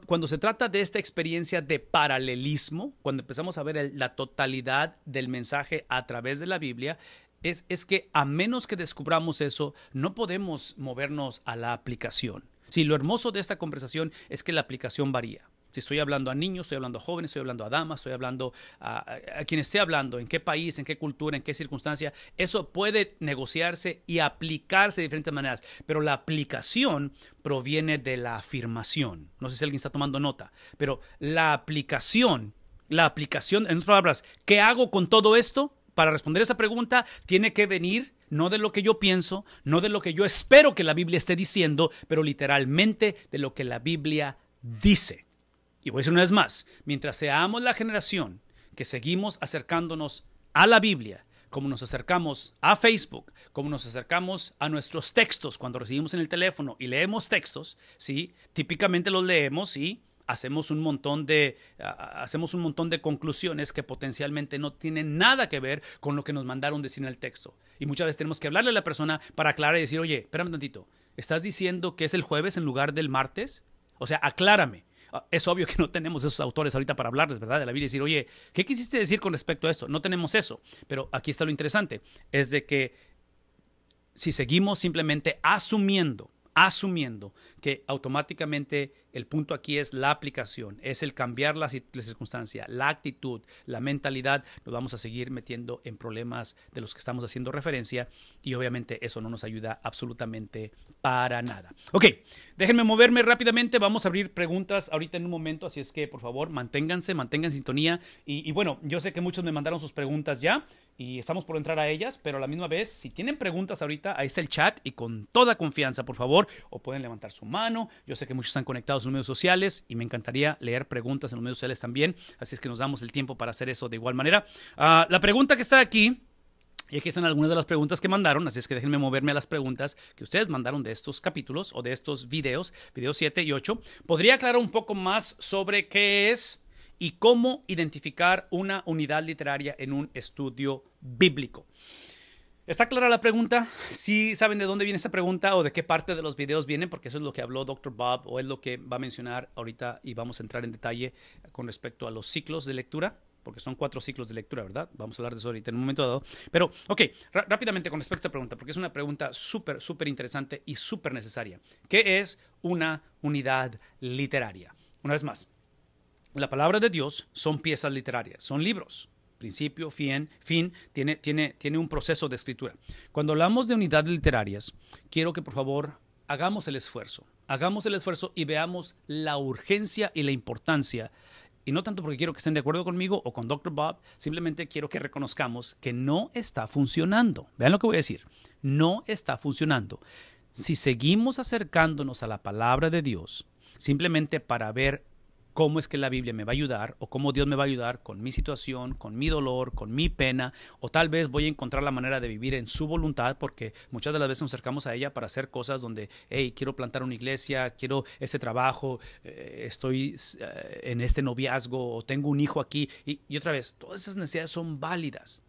cuando se trata de esta experiencia de paralelismo, cuando empezamos a ver la totalidad del mensaje a través de la Biblia, es, que a menos que descubramos eso, no podemos movernos a la aplicación. Si lo hermoso de esta conversación es que la aplicación varía. Si este, estoy hablando a niños, estoy hablando a jóvenes, estoy hablando a damas, estoy hablando a, quien esté hablando, en qué país, en qué cultura, en qué circunstancia, eso puede negociarse y aplicarse de diferentes maneras, pero la aplicación proviene de la afirmación. No sé si alguien está tomando nota, pero la aplicación, la aplicación, en otras palabras, ¿qué hago con todo esto? Para responder esa pregunta tiene que venir no de lo que yo pienso, no de lo que yo espero que la Biblia esté diciendo, pero literalmente de lo que la Biblia dice. Y voy a decir una vez más, mientras seamos la generación que seguimos acercándonos a la Biblia, como nos acercamos a Facebook, como nos acercamos a nuestros textos cuando recibimos en el teléfono y leemos textos, ¿sí? Típicamente los leemos y hacemos un montón de hacemos un montón de conclusiones que potencialmente no tienen nada que ver con lo que nos mandaron decir en el texto. Y muchas veces tenemos que hablarle a la persona para aclarar y decir, "Oye, espérame un tantito. ¿Estás diciendo que es el jueves en lugar del martes?" O sea, aclárame. Ah, es obvio que no tenemos esos autores ahorita para hablarles, ¿verdad? De la vida y decir, oye, ¿qué quisiste decir con respecto a esto? No tenemos eso. Pero aquí está lo interesante, es de que si seguimos simplemente asumiendo, asumiendo que automáticamente el punto aquí es la aplicación, es el cambiar la, circunstancia, la actitud, la mentalidad, nos vamos a seguir metiendo en problemas de los que estamos haciendo referencia y obviamente eso no nos ayuda absolutamente para nada. Ok, déjenme moverme rápidamente, vamos a abrir preguntas ahorita en un momento, así es que por favor manténganse, mantengan sintonía y, y bueno, yo sé que muchos me mandaron sus preguntas ya y estamos por entrar a ellas, pero a la misma vez, si tienen preguntas ahorita, ahí está el chat y con toda confianza, por favor, o pueden levantar su yo sé que muchos están conectados en los medios sociales y me encantaría leer preguntas en los medios sociales también. Así es que nos damos el tiempo para hacer eso de igual manera. Ah, la pregunta que está aquí. Y aquí están algunas de las preguntas que mandaron, así es que déjenme moverme a las preguntas que ustedes mandaron de estos capítulos o de estos videos, videos 7 y 8. ¿Podría aclarar un poco más sobre qué es y cómo identificar una unidad literaria en un estudio bíblico? ¿Está clara la pregunta? Si saben de dónde viene esa pregunta o de qué parte de los videos viene, porque eso es lo que habló Dr. Bob o es lo que va a mencionar ahorita y vamos a entrar en detalle con respecto a los ciclos de lectura porque son cuatro ciclos de lectura, ¿verdad? Vamos a hablar de eso ahorita en un momento dado. Pero, ok, rápidamente con respecto a la pregunta, porque es una pregunta súper, súper interesante y súper necesaria. ¿Qué es una unidad literaria? Una vez más, la palabra de Dios son piezas literarias, son libros principio, fin, tiene, tiene, tiene un proceso de escritura. Cuando hablamos de unidades literarias, quiero que por favor hagamos el esfuerzo, hagamos el esfuerzo y veamos la urgencia y la importancia. Y no tanto porque quiero que estén de acuerdo conmigo o con Dr. Bob, simplemente quiero que reconozcamos que no está funcionando. Vean lo que voy a decir, no está funcionando. Si seguimos acercándonos a la palabra de Dios, simplemente para ver cómo es que la Biblia me va a ayudar o cómo Dios me va a ayudar con mi situación, con mi dolor, con mi pena, o tal vez voy a encontrar la manera de vivir en su voluntad, porque muchas de las veces nos acercamos a ella para hacer cosas donde, hey, quiero plantar una iglesia, quiero ese trabajo, eh, estoy eh, en este noviazgo o tengo un hijo aquí. y otra vez, todas esas necesidades son válidas,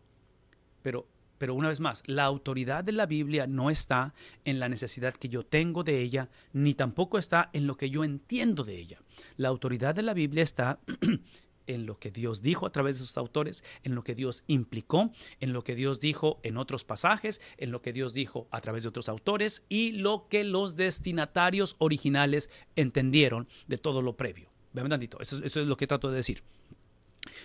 pero pero una vez más, la autoridad de la Biblia no está en la necesidad que yo tengo de ella, ni tampoco está en lo que yo entiendo de ella. La autoridad de la Biblia está en lo que Dios dijo a través de sus autores, en lo que Dios implicó, en lo que Dios dijo en otros pasajes, en lo que Dios dijo a través de otros autores y lo que los destinatarios originales entendieron de todo lo previo. Vean tantito, eso es lo que trato de decir.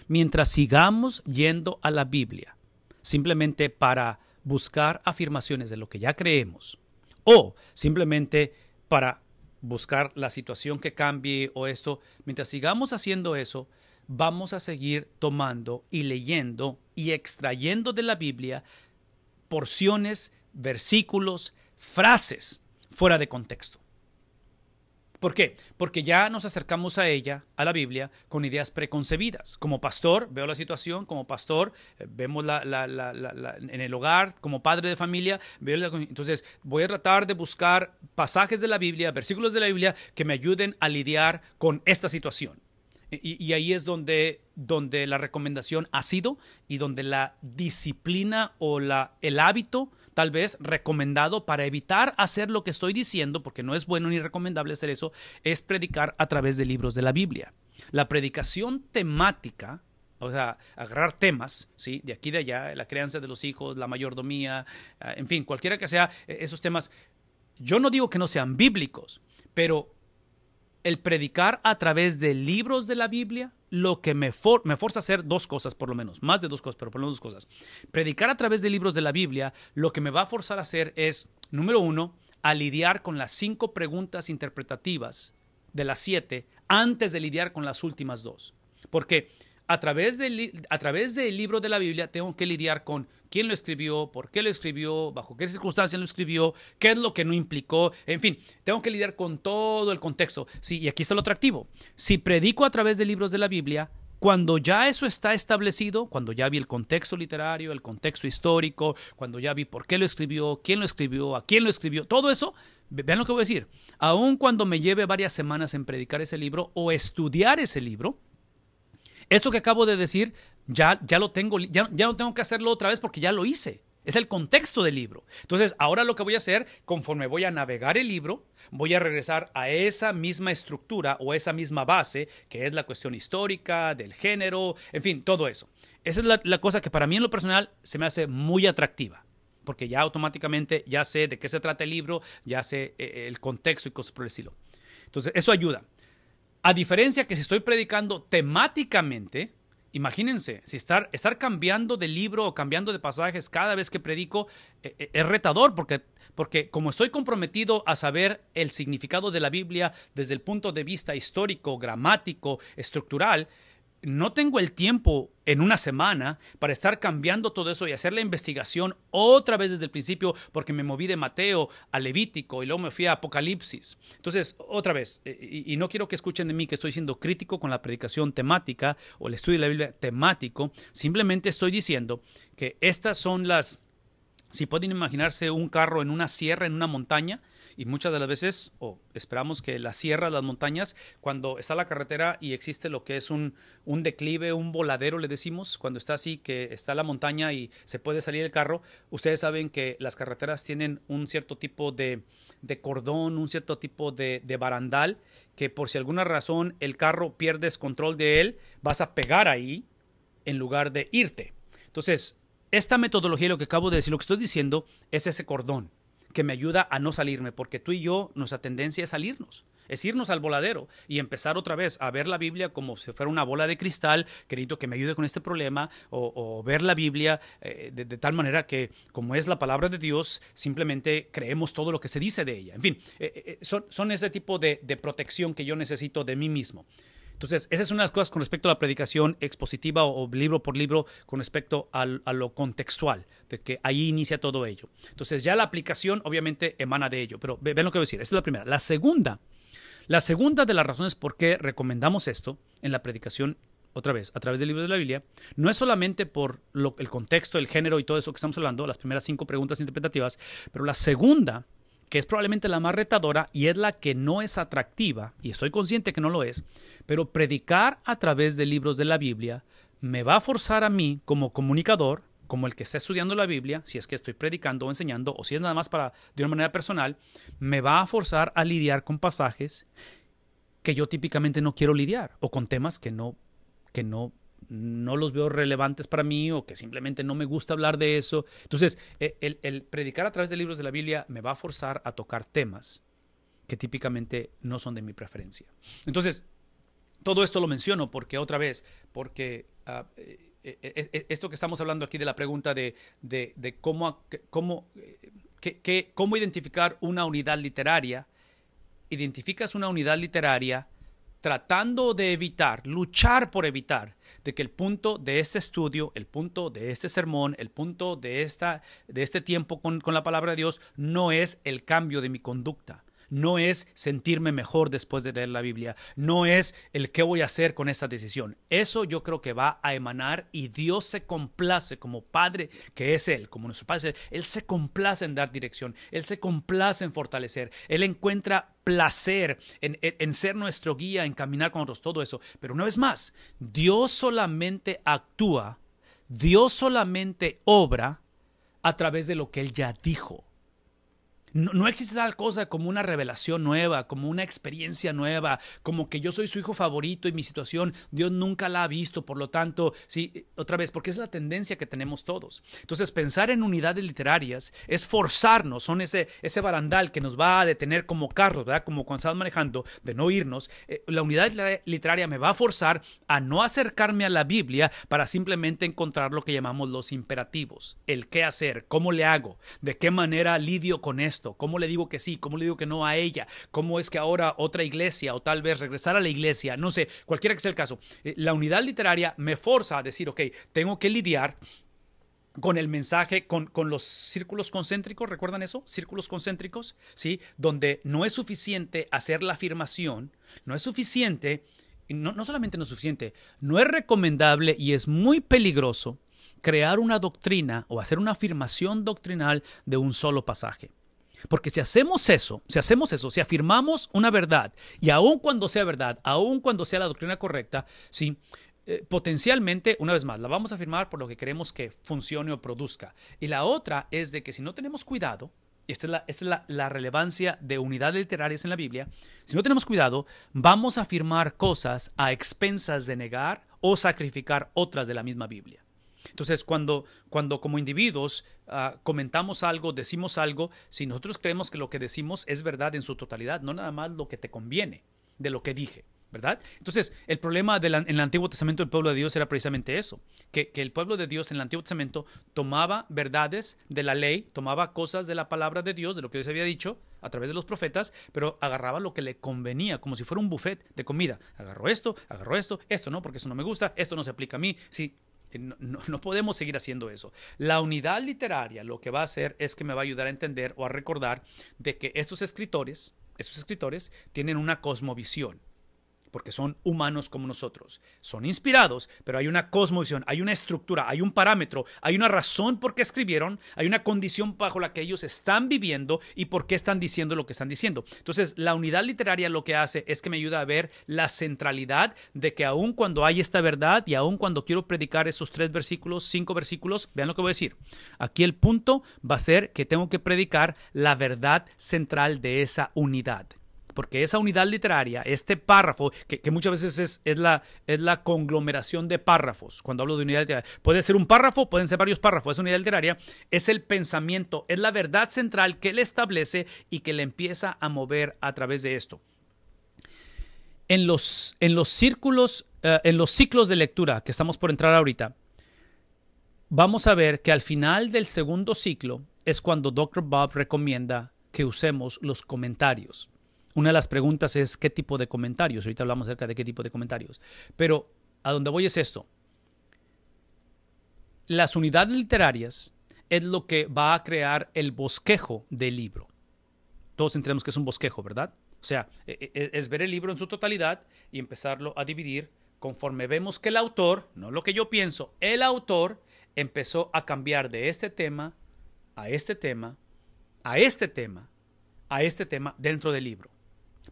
Mientras sigamos yendo a la Biblia, simplemente para buscar afirmaciones de lo que ya creemos o simplemente para buscar la situación que cambie o esto, mientras sigamos haciendo eso, vamos a seguir tomando y leyendo y extrayendo de la Biblia porciones, versículos, frases fuera de contexto. ¿Por qué? Porque ya nos acercamos a ella, a la Biblia, con ideas preconcebidas. Como pastor, veo la situación, como pastor, eh, vemos la, en el hogar, como padre de familia, veo entonces voy a tratar de buscar pasajes de la Biblia, versículos de la Biblia que me ayuden a lidiar con esta situación. Y, y ahí es donde, donde la recomendación ha sido y donde la disciplina o la, el hábito tal vez recomendado para evitar hacer lo que estoy diciendo, porque no es bueno ni recomendable hacer eso, es predicar a través de libros de la Biblia. La predicación temática, o sea, agarrar temas, ¿sí? De aquí de allá, la crianza de los hijos, la mayordomía, ah, en fin, cualquiera que sea eh, esos temas. Yo no digo que no sean bíblicos, pero el predicar a través de libros de la Biblia lo que me, forza a hacer dos cosas, por lo menos, más de dos cosas, pero por lo menos dos cosas. Predicar a través de libros de la Biblia, lo que me va a forzar a hacer es, número uno, a lidiar con las cinco preguntas interpretativas de las siete antes de lidiar con las últimas dos. Porque a través, de a través del libro de la Biblia tengo que lidiar con quién lo escribió, por qué lo escribió, bajo qué circunstancias lo escribió, qué es lo que no implicó. En fin, tengo que lidiar con todo el contexto. Sí, y aquí está lo atractivo. Si predico a través de libros de la Biblia, cuando ya eso está establecido, cuando ya vi el contexto literario, el contexto histórico, cuando ya vi por qué lo escribió, quién lo escribió, a quién lo escribió, todo eso, vean lo que voy a decir. Aun cuando me lleve varias semanas en predicar ese libro o estudiar ese libro, esto que acabo de decir ya, lo tengo, ya, no tengo que hacerlo otra vez porque ya lo hice. Es el contexto del libro. Entonces, ahora lo que voy a hacer, conforme voy a navegar el libro, voy a regresar a esa misma estructura o esa misma base, que es la cuestión histórica, del género, en fin, todo eso. Esa es la, cosa que para mí en lo personal se me hace muy atractiva, porque ya automáticamente ya sé de qué se trata el libro, ya sé eh, eh, el contexto y cosas por el estilo. Entonces, eso ayuda. A diferencia que si estoy predicando temáticamente, Imagínense, si estar, estar cambiando de libro o cambiando de pasajes cada vez que predico eh, eh, es retador, porque, porque como estoy comprometido a saber el significado de la Biblia desde el punto de vista histórico, gramático, estructural, no tengo el tiempo en una semana para estar cambiando todo eso y hacer la investigación otra vez desde el principio porque me moví de Mateo a Levítico y luego me fui a Apocalipsis. Entonces, otra vez, eh, y, no quiero que escuchen de mí que estoy siendo crítico con la predicación temática o el estudio de la Biblia temático, simplemente estoy diciendo que estas son las, si pueden imaginarse un carro en una sierra, en una montaña, y muchas de las veces, o esperamos que la sierra, las montañas, cuando está la carretera y existe lo que es un, un declive, un voladero, le decimos, cuando está así, que está la montaña y se puede salir el carro, ustedes saben que las carreteras tienen un cierto tipo de, cordón, un cierto tipo de, de barandal, que por si alguna razón el carro pierdes control de él, vas a pegar ahí en lugar de irte. Entonces, esta metodología, lo que acabo de decir, lo que estoy diciendo es ese cordón que me ayuda a no salirme, porque tú y yo, nuestra tendencia es salirnos, es irnos al voladero y empezar otra vez a ver la Biblia como si fuera una bola de cristal, querido, que me ayude con este problema, o, ver la Biblia eh, de, tal manera que, como es la palabra de Dios, simplemente creemos todo lo que se dice de ella. En fin, eh, eh, son, ese tipo de protección que yo necesito de mí mismo. Entonces, esa es una de las cosas con respecto a la predicación expositiva o, libro por libro con respecto a lo contextual, de que ahí inicia todo ello. Entonces, ya la aplicación obviamente emana de ello, pero ven lo que voy a decir. Esta es la primera. La segunda, la segunda de las razones por qué recomendamos esto en la predicación otra vez, a través del libro de la Biblia, no es solamente por lo, el contexto, el género y todo eso que estamos hablando, las primeras cinco preguntas interpretativas, pero la segunda que es probablemente la más retadora y es la que no es atractiva, y estoy consciente que no lo es, pero predicar a través de libros de la Biblia me va a forzar a mí como comunicador, como el que está estudiando la Biblia, si es que estoy predicando o enseñando, o si es nada más para de una manera personal, me va a forzar a lidiar con pasajes que yo típicamente no quiero lidiar o con temas que no, que no no los veo relevantes para mí o que simplemente no me gusta hablar de eso. Entonces, e, el, predicar a través de libros de la Biblia me va a forzar a tocar temas que típicamente no son de mi preferencia. Entonces, todo esto lo menciono porque otra vez, porque ah, e, e, esto que estamos hablando aquí de la pregunta de, cómo, cómo, cómo identificar una unidad literaria, identificas una unidad literaria tratando de evitar, luchar por evitar de que el punto de este estudio, el punto de este sermón, el punto de, esta, de este tiempo con, con la palabra de Dios no es el cambio de mi conducta, no es sentirme mejor después de leer la Biblia, no es el qué voy a hacer con esta decisión. Eso yo creo que va a emanar y Dios se complace como Padre que es Él, como nuestro Padre, Él se complace en dar dirección, Él se complace en fortalecer, Él encuentra placer en, ser nuestro guía, en caminar con nosotros, todo eso. Pero una vez más, Dios solamente actúa, Dios solamente obra a través de lo que Él ya dijo. No, existe tal cosa como una revelación nueva, como una experiencia nueva, como que yo soy su hijo favorito y mi situación Dios nunca la ha visto, por lo tanto, sí, otra vez, porque es la tendencia que tenemos todos. Entonces, pensar en unidades literarias es forzarnos, son ese, ese barandal que nos va a detener como carro, ¿verdad? Como cuando estamos manejando, de no irnos. Eh, la unidad literaria me va a forzar a no acercarme a la Biblia para simplemente encontrar lo que llamamos los imperativos, el qué hacer, cómo le hago, de qué manera lidio con esto ¿Cómo le digo que sí? ¿Cómo le digo que no a ella? ¿Cómo es que ahora otra iglesia o tal vez regresar a la iglesia? No sé, cualquiera que sea el caso. Eh, la unidad literaria me forza a decir, ok, tengo que lidiar con el mensaje, con, los círculos concéntricos, ¿recuerdan eso? Círculos concéntricos, ¿sí? Donde no es suficiente hacer la afirmación, no es suficiente, no, no solamente no es suficiente, no es recomendable y es muy peligroso crear una doctrina o hacer una afirmación doctrinal de un solo pasaje. Porque si hacemos eso, si hacemos eso, si afirmamos una verdad, y aun cuando sea verdad, aun cuando sea la doctrina correcta, sí, eh, potencialmente, una vez más, la vamos a afirmar por lo que queremos que funcione o produzca. Y la otra es de que si no tenemos cuidado, y esta es, la, la, relevancia de unidades literarias en la Biblia, si no tenemos cuidado, vamos a afirmar cosas a expensas de negar o sacrificar otras de la misma Biblia. Entonces, cuando, cuando como individuos ah, comentamos algo, decimos algo, si nosotros creemos que lo que decimos es verdad en su totalidad, no nada más lo que te conviene de lo que dije. ¿verdad? Entonces, el problema en el Antiguo Testamento del pueblo de Dios era precisamente eso, que, el pueblo de Dios en el Antiguo Testamento tomaba verdades de la ley, tomaba cosas de la palabra de Dios, de lo que Dios había dicho a través de los profetas, pero agarraba lo que le convenía, como si fuera un buffet de comida. Agarró esto, agarró esto, esto no, porque eso no me gusta, esto no se aplica a mí. sí eh, no, podemos seguir haciendo eso. La unidad literaria lo que va a hacer es que me va a ayudar a entender o a recordar de que estos escritores, estos escritores tienen una cosmovisión porque son humanos como nosotros. Son inspirados, pero hay una cosmovisión, hay una estructura, hay un parámetro, hay una razón por qué escribieron, hay una condición bajo la que ellos están viviendo y por qué están diciendo lo que están diciendo. Entonces, la unidad literaria lo que hace es que me ayuda a ver la centralidad de que aun cuando hay esta verdad y aun cuando quiero predicar esos tres versículos, cinco versículos, vean lo que voy a decir. Aquí el punto va a ser que tengo que predicar la verdad central de esa unidad porque esa unidad literaria, este párrafo, que, muchas veces es, la, es la conglomeración de párrafos, cuando hablo de unidad literaria, puede ser un párrafo, pueden ser varios párrafos, esa unidad literaria es el pensamiento, es la verdad central que él establece y que le empieza a mover a través de esto. En los, en los círculos, eh, en los ciclos de lectura que estamos por entrar ahorita, vamos a ver que al final del segundo ciclo es cuando Dr. Bob recomienda que usemos los comentarios una de las preguntas es qué tipo de comentarios. Ahorita hablamos acerca de qué tipo de comentarios. Pero a donde voy es esto. Las unidades literarias es lo que va a crear el bosquejo del libro. Todos entendemos que es un bosquejo, ¿verdad? O sea, e, e, e, es ver el libro en su totalidad y empezarlo a dividir conforme vemos que el autor, no lo que yo pienso, el autor empezó a cambiar de este tema a este tema, a este tema, a este tema dentro del libro.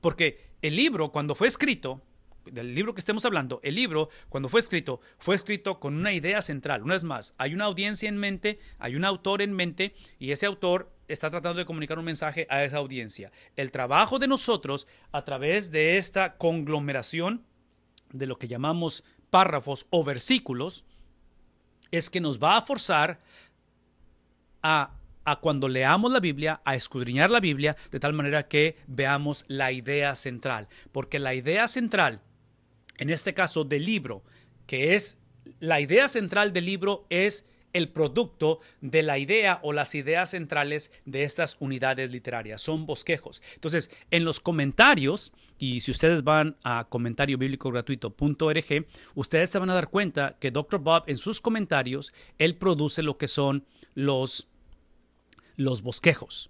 Porque el libro, cuando fue escrito, del libro que estemos hablando, el libro, cuando fue escrito, fue escrito con una idea central. Una vez más, hay una audiencia en mente, hay un autor en mente, y ese autor está tratando de comunicar un mensaje a esa audiencia. El trabajo de nosotros, a través de esta conglomeración de lo que llamamos párrafos o versículos, es que nos va a forzar a a cuando leamos la Biblia, a escudriñar la Biblia, de tal manera que veamos la idea central. Porque la idea central, en este caso del libro, que es la idea central del libro es el producto de la idea o las ideas centrales de estas unidades literarias. Son bosquejos. Entonces, en los comentarios, y si ustedes van a comentariobiblicogratuito.org, ustedes se van a dar cuenta que Dr. Bob en sus comentarios, él produce lo que son los los bosquejos.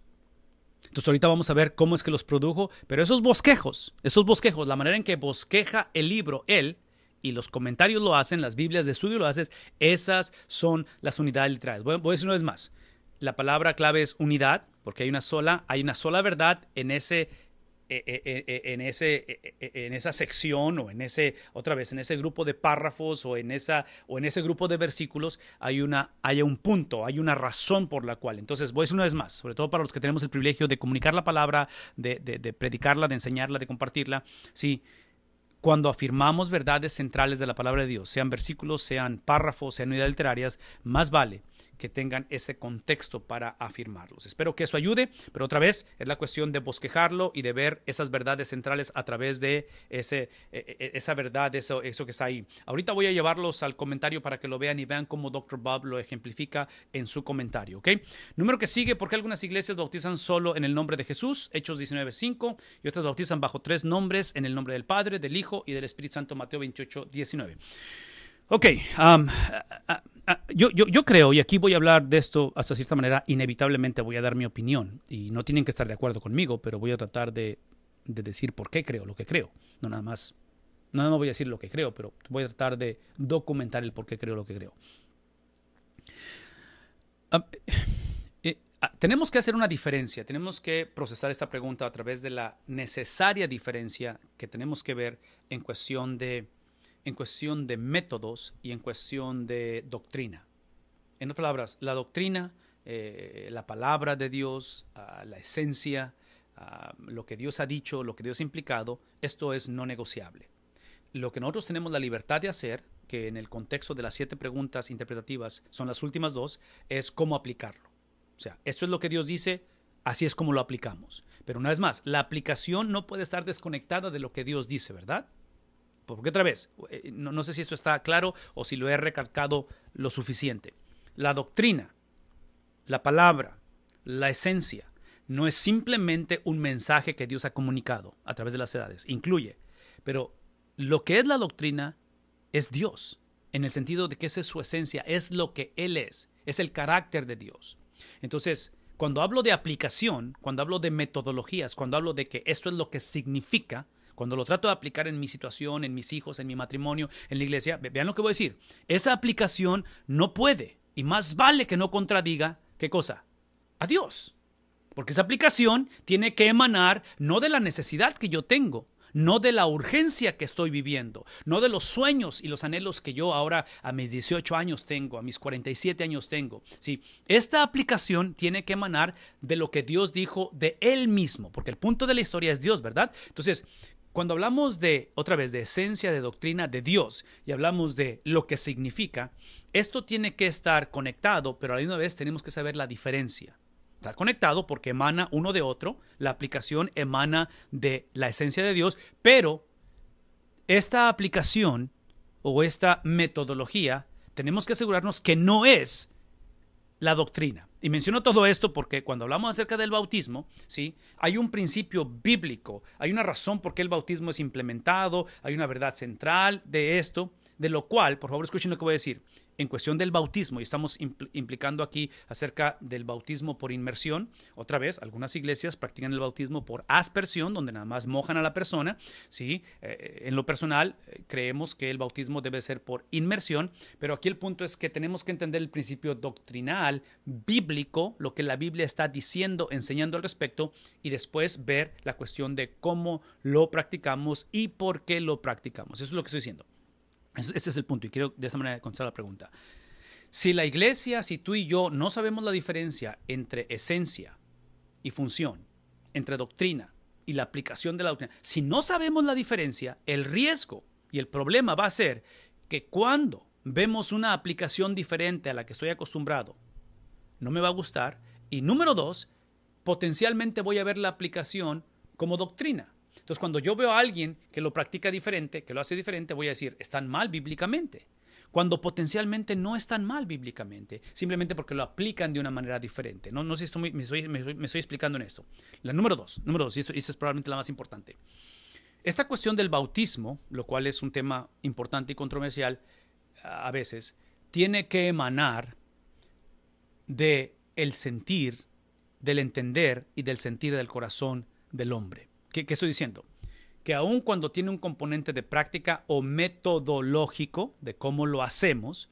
Entonces ahorita vamos a ver cómo es que los produjo, pero esos bosquejos, esos bosquejos, la manera en que bosqueja el libro él y los comentarios lo hacen, las Biblias de estudio lo hacen, esas son las unidades literales. Voy, a decir una vez más, la palabra clave es unidad, porque hay una sola, hay una sola verdad en ese e, e, e, en, ese, en esa sección o en ese, otra vez, en ese grupo de párrafos o en, esa, o en ese grupo de versículos hay una, haya un punto, hay una razón por la cual. Entonces, voy a decir una vez más, sobre todo para los que tenemos el privilegio de comunicar la palabra, de, predicarla, de enseñarla, de compartirla, sí. Cuando afirmamos verdades centrales de la palabra de Dios, sean versículos, sean párrafos, sean unidades literarias, más vale que tengan ese contexto para afirmarlos. Espero que eso ayude, pero otra vez es la cuestión de bosquejarlo y de ver esas verdades centrales a través de ese, e, e, e, esa verdad, eso, eso que está ahí. Ahorita voy a llevarlos al comentario para que lo vean y vean cómo Dr. Bob lo ejemplifica en su comentario. ¿ok? Número que sigue, porque algunas iglesias bautizan solo en el nombre de Jesús, Hechos 19.5, y otras bautizan bajo tres nombres, en el nombre del Padre, del Hijo y del Espíritu Santo, Mateo 28, 19. Ok, um, uh, uh, uh, yo, yo, creo, y aquí voy a hablar de esto hasta cierta manera, inevitablemente voy a dar mi opinión, y no tienen que estar de acuerdo conmigo, pero voy a tratar de, decir por qué creo lo que creo, no nada más. nada más voy a decir lo que creo, pero voy a tratar de documentar el por qué creo lo que creo. Ah, eh, eh, ah, tenemos que hacer una diferencia, tenemos que procesar esta pregunta a través de la necesaria diferencia que tenemos que ver en cuestión de en cuestión de métodos y en cuestión de doctrina. En otras palabras, la doctrina, eh, la palabra de Dios, ah, la esencia, ah, lo que Dios ha dicho, lo que Dios ha implicado, esto es no negociable. Lo que nosotros tenemos la libertad de hacer, que en el contexto de las siete preguntas interpretativas son las últimas dos, es cómo aplicarlo. O sea, esto es lo que Dios dice, así es como lo aplicamos. Pero una vez más, la aplicación no puede estar desconectada de lo que Dios dice, ¿verdad? Porque otra vez, eh, no, sé si esto está claro o si lo he recalcado lo suficiente. La doctrina, la palabra, la esencia, no es simplemente un mensaje que Dios ha comunicado a través de las edades, incluye, pero lo que es la doctrina es Dios, en el sentido de que esa es su esencia, es lo que Él es, es el carácter de Dios. Entonces, cuando hablo de aplicación, cuando hablo de metodologías, cuando hablo de que esto es lo que significa, cuando lo trato de aplicar en mi situación, en mis hijos, en mi matrimonio, en la iglesia, vean lo que voy a decir. Esa aplicación no puede y más vale que no contradiga, ¿qué cosa? A Dios. Porque esa aplicación tiene que emanar no de la necesidad que yo tengo, no de la urgencia que estoy viviendo, no de los sueños y los anhelos que yo ahora a mis 18 años tengo, a mis 47 años tengo. Sí, esta aplicación tiene que emanar de lo que Dios dijo de Él mismo, porque el punto de la historia es Dios, ¿verdad? Entonces, cuando hablamos de, otra vez, de esencia, de doctrina de Dios y hablamos de lo que significa, esto tiene que estar conectado, pero a la misma vez tenemos que saber la diferencia. Está conectado porque emana uno de otro, la aplicación emana de la esencia de Dios, pero esta aplicación o esta metodología tenemos que asegurarnos que no es la doctrina. Y menciono todo esto porque cuando hablamos acerca del bautismo, ¿sí? hay un principio bíblico, hay una razón por qué el bautismo es implementado, hay una verdad central de esto. De lo cual, por favor, escuchen lo que voy a decir. En cuestión del bautismo, y estamos implicando aquí acerca del bautismo por inmersión, otra vez, algunas iglesias practican el bautismo por aspersión, donde nada más mojan a la persona. ¿sí? Eh, eh, en lo personal, eh, creemos que el bautismo debe ser por inmersión, pero aquí el punto es que tenemos que entender el principio doctrinal, bíblico, lo que la Biblia está diciendo, enseñando al respecto, y después ver la cuestión de cómo lo practicamos y por qué lo practicamos. Eso es lo que estoy diciendo. Ese es el punto y quiero de esta manera contestar la pregunta. Si la iglesia, si tú y yo no sabemos la diferencia entre esencia y función, entre doctrina y la aplicación de la doctrina, si no sabemos la diferencia, el riesgo y el problema va a ser que cuando vemos una aplicación diferente a la que estoy acostumbrado, no me va a gustar. Y número dos, potencialmente voy a ver la aplicación como doctrina. Entonces, cuando yo veo a alguien que lo practica diferente, que lo hace diferente, voy a decir, están mal bíblicamente. Cuando potencialmente no están mal bíblicamente, simplemente porque lo aplican de una manera diferente. No, no sé si estoy, me, estoy, explicando en esto. La número dos, número dos, y esta es probablemente la más importante. Esta cuestión del bautismo, lo cual es un tema importante y controversial a veces, tiene que emanar de el sentir, del entender y del sentir del corazón del hombre. ¿Qué, estoy diciendo? Que aun cuando tiene un componente de práctica o metodológico de cómo lo hacemos,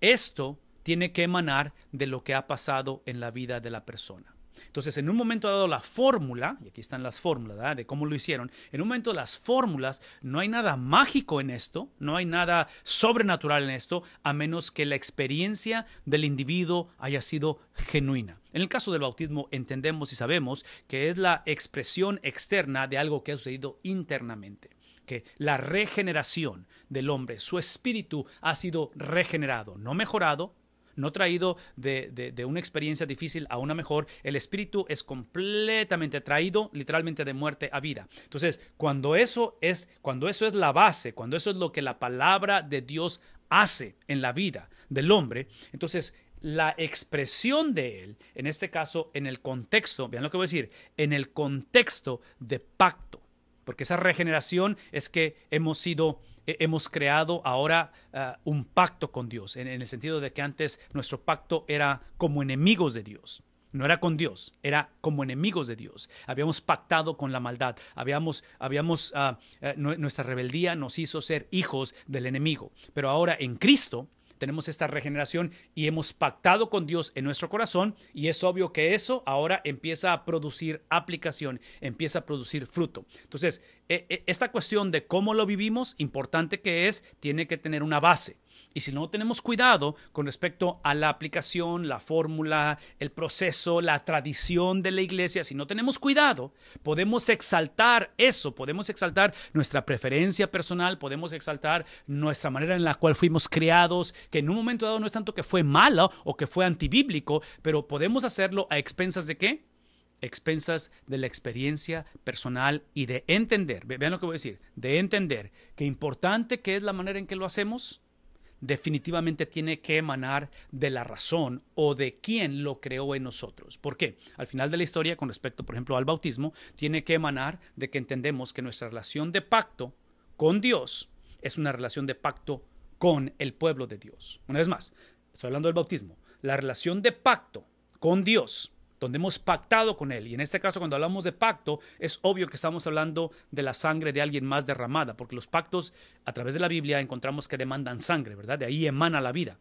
esto tiene que emanar de lo que ha pasado en la vida de la persona. Entonces, en un momento dado la fórmula, y aquí están las fórmulas de cómo lo hicieron, en un momento las fórmulas, no hay nada mágico en esto, no hay nada sobrenatural en esto, a menos que la experiencia del individuo haya sido genuina. En el caso del bautismo entendemos y sabemos que es la expresión externa de algo que ha sucedido internamente que la regeneración del hombre, su espíritu ha sido regenerado, no mejorado, no traído de, una experiencia difícil a una mejor. El espíritu es completamente traído literalmente de muerte a vida. Entonces, cuando eso es, cuando eso es la base, cuando eso es lo que la palabra de Dios hace en la vida del hombre, entonces la expresión de él, en este caso, en el contexto, vean lo que voy a decir, en el contexto de pacto, porque esa regeneración es que hemos sido eh, hemos creado ahora ah, un pacto con Dios, en, el sentido de que antes nuestro pacto era como enemigos de Dios. No era con Dios, era como enemigos de Dios. Habíamos pactado con la maldad, habíamos, habíamos ah, eh, nuestra rebeldía nos hizo ser hijos del enemigo. Pero ahora en Cristo tenemos esta regeneración y hemos pactado con Dios en nuestro corazón y es obvio que eso ahora empieza a producir aplicación, empieza a producir fruto. Entonces, e, e, esta cuestión de cómo lo vivimos, importante que es, tiene que tener una base. Y si no tenemos cuidado con respecto a la aplicación, la fórmula, el proceso, la tradición de la iglesia, si no tenemos cuidado, podemos exaltar eso, podemos exaltar nuestra preferencia personal, podemos exaltar nuestra manera en la cual fuimos creados, que en un momento dado no es tanto que fue malo o que fue antibíblico, pero podemos hacerlo a expensas de qué? expensas de la experiencia personal y de entender, vean lo que voy a decir, de entender que importante que es la manera en que lo hacemos, definitivamente tiene que emanar de la razón o de quién lo creó en nosotros. ¿Por qué? Al final de la historia, con respecto, por ejemplo, al bautismo, tiene que emanar de que entendemos que nuestra relación de pacto con Dios es una relación de pacto con el pueblo de Dios. Una vez más, estoy hablando del bautismo. La relación de pacto con Dios donde hemos pactado con Él. Y en este caso, cuando hablamos de pacto, es obvio que estamos hablando de la sangre de alguien más derramada, porque los pactos a través de la Biblia encontramos que demandan sangre, ¿verdad? De ahí emana la vida.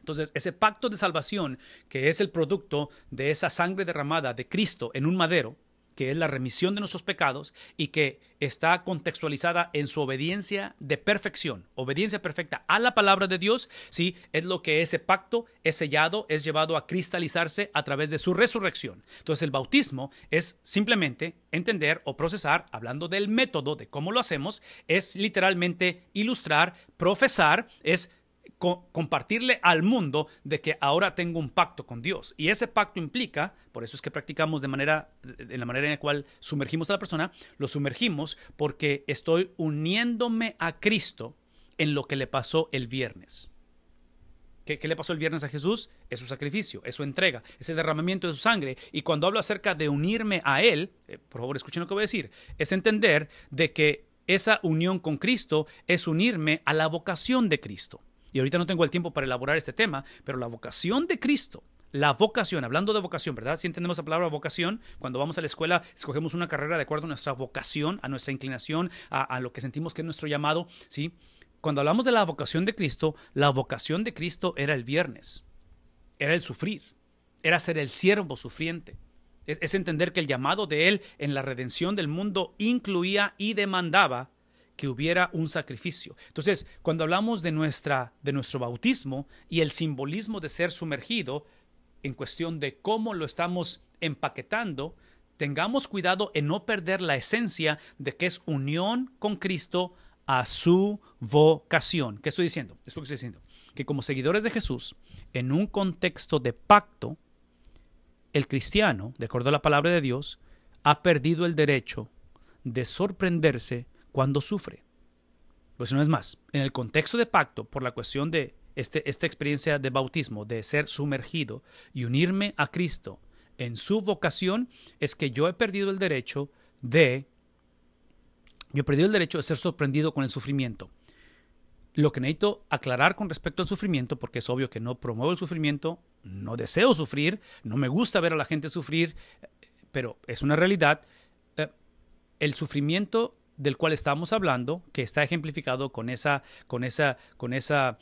Entonces, ese pacto de salvación, que es el producto de esa sangre derramada de Cristo en un madero, que es la remisión de nuestros pecados y que está contextualizada en su obediencia de perfección, obediencia perfecta a la palabra de Dios, sí, es lo que ese pacto es sellado, es llevado a cristalizarse a través de su resurrección. Entonces el bautismo es simplemente entender o procesar, hablando del método, de cómo lo hacemos, es literalmente ilustrar, profesar, es compartirle al mundo de que ahora tengo un pacto con Dios. Y ese pacto implica, por eso es que practicamos de manera, en la manera en la cual sumergimos a la persona, lo sumergimos porque estoy uniéndome a Cristo en lo que le pasó el viernes. ¿Qué, le pasó el viernes a Jesús? Es su sacrificio, es su entrega, es el derramamiento de su sangre. Y cuando hablo acerca de unirme a Él, eh, por favor escuchen lo que voy a decir, es entender de que esa unión con Cristo es unirme a la vocación de Cristo. Y ahorita no tengo el tiempo para elaborar este tema, pero la vocación de Cristo la vocación, hablando de vocación, ¿verdad? Si entendemos la palabra vocación, cuando vamos a la escuela, escogemos una carrera de acuerdo a nuestra vocación, a nuestra inclinación, a, lo que sentimos que es nuestro llamado, ¿sí? Cuando hablamos de la vocación de Cristo, la vocación de Cristo era el viernes, era el sufrir, era ser el siervo sufriente. Es, es entender que el llamado de Él en la redención del mundo incluía y demandaba que hubiera un sacrificio. Entonces, cuando hablamos de, nuestra, de nuestro bautismo y el simbolismo de ser sumergido, en cuestión de cómo lo estamos empaquetando, tengamos cuidado en no perder la esencia de que es unión con Cristo a su vocación. ¿Qué estoy diciendo? Es que estoy diciendo. Que como seguidores de Jesús, en un contexto de pacto, el cristiano, de acuerdo a la palabra de Dios, ha perdido el derecho de sorprenderse cuando sufre. Pues no es más, en el contexto de pacto, por la cuestión de este, esta experiencia de bautismo, de ser sumergido y unirme a Cristo en su vocación, es que yo he perdido el derecho de... Yo he perdido el derecho de ser sorprendido con el sufrimiento. Lo que necesito aclarar con respecto al sufrimiento, porque es obvio que no promuevo el sufrimiento, no deseo sufrir, no me gusta ver a la gente sufrir, eh, pero es una realidad. Eh, el sufrimiento del cual estamos hablando, que está ejemplificado con esa, con esa, con esa,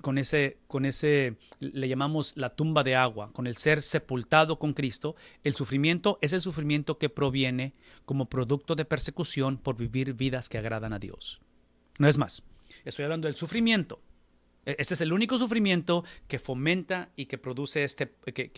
con, ese, con ese, le llamamos la tumba de agua, con el ser sepultado con Cristo, el sufrimiento es el sufrimiento que proviene como producto de persecución por vivir vidas que agradan a Dios. No es más, estoy hablando del sufrimiento. Este es el único sufrimiento que fomenta y que produce este, que,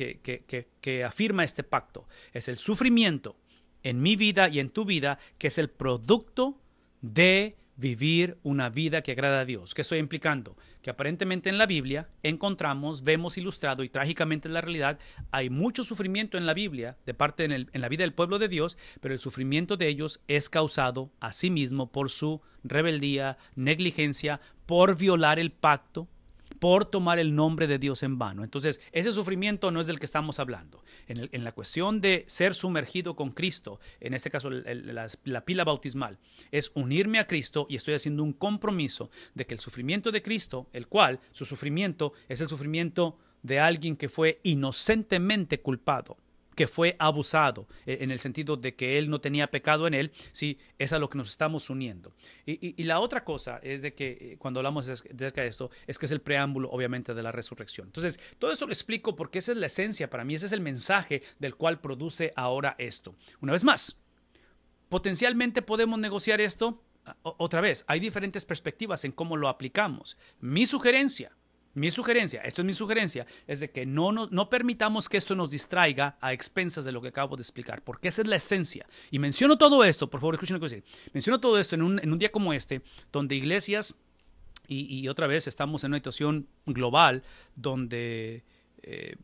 que afirma este pacto. Es el sufrimiento en mi vida y en tu vida, que es el producto de vivir una vida que agrada a Dios. ¿Qué estoy implicando? Que aparentemente en la Biblia encontramos, vemos ilustrado y trágicamente en la realidad, hay mucho sufrimiento en la Biblia, de parte en, la vida del pueblo de Dios, pero el sufrimiento de ellos es causado a sí mismo por su rebeldía, negligencia, por violar el pacto por tomar el nombre de Dios en vano. Entonces, ese sufrimiento no es del que estamos hablando. En, la cuestión de ser sumergido con Cristo, en este caso la pila bautismal, es unirme a Cristo y estoy haciendo un compromiso de que el sufrimiento de Cristo, el cual, su sufrimiento, es el sufrimiento de alguien que fue inocentemente culpado que fue abusado, e, en el sentido de que él no tenía pecado en él, sí, es a lo que nos estamos uniendo. Y, la otra cosa es de que eh, cuando hablamos de, acerca de esto, es que es el preámbulo, obviamente, de la resurrección. Entonces, todo esto lo explico porque esa es la esencia para mí, ese es el mensaje del cual produce ahora esto. Una vez más, potencialmente podemos negociar esto. Ah, otra vez, hay diferentes perspectivas en cómo lo aplicamos. Mi sugerencia mi sugerencia, esto es mi sugerencia, es de que no, no, permitamos que esto nos distraiga a expensas de lo que acabo de explicar, porque esa es la esencia. Y menciono todo esto, por favor, escuchen lo que decir. Menciono todo esto en un, día como este, donde iglesias, y, otra vez estamos en una situación global donde... Eh,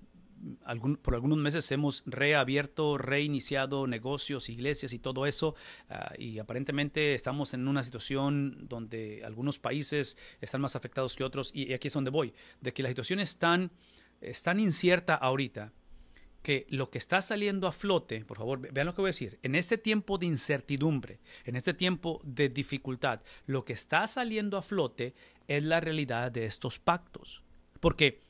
por algunos meses hemos reabierto, reiniciado negocios, iglesias y todo eso. Ah, y aparentemente estamos en una situación donde algunos países están más afectados que otros. Y, aquí es donde voy, de que la situación es tan, es tan incierta ahorita que lo que está saliendo a flote, por favor, vean lo que voy a decir, en este tiempo de incertidumbre, en este tiempo de dificultad, lo que está saliendo a flote es la realidad de estos pactos. Porque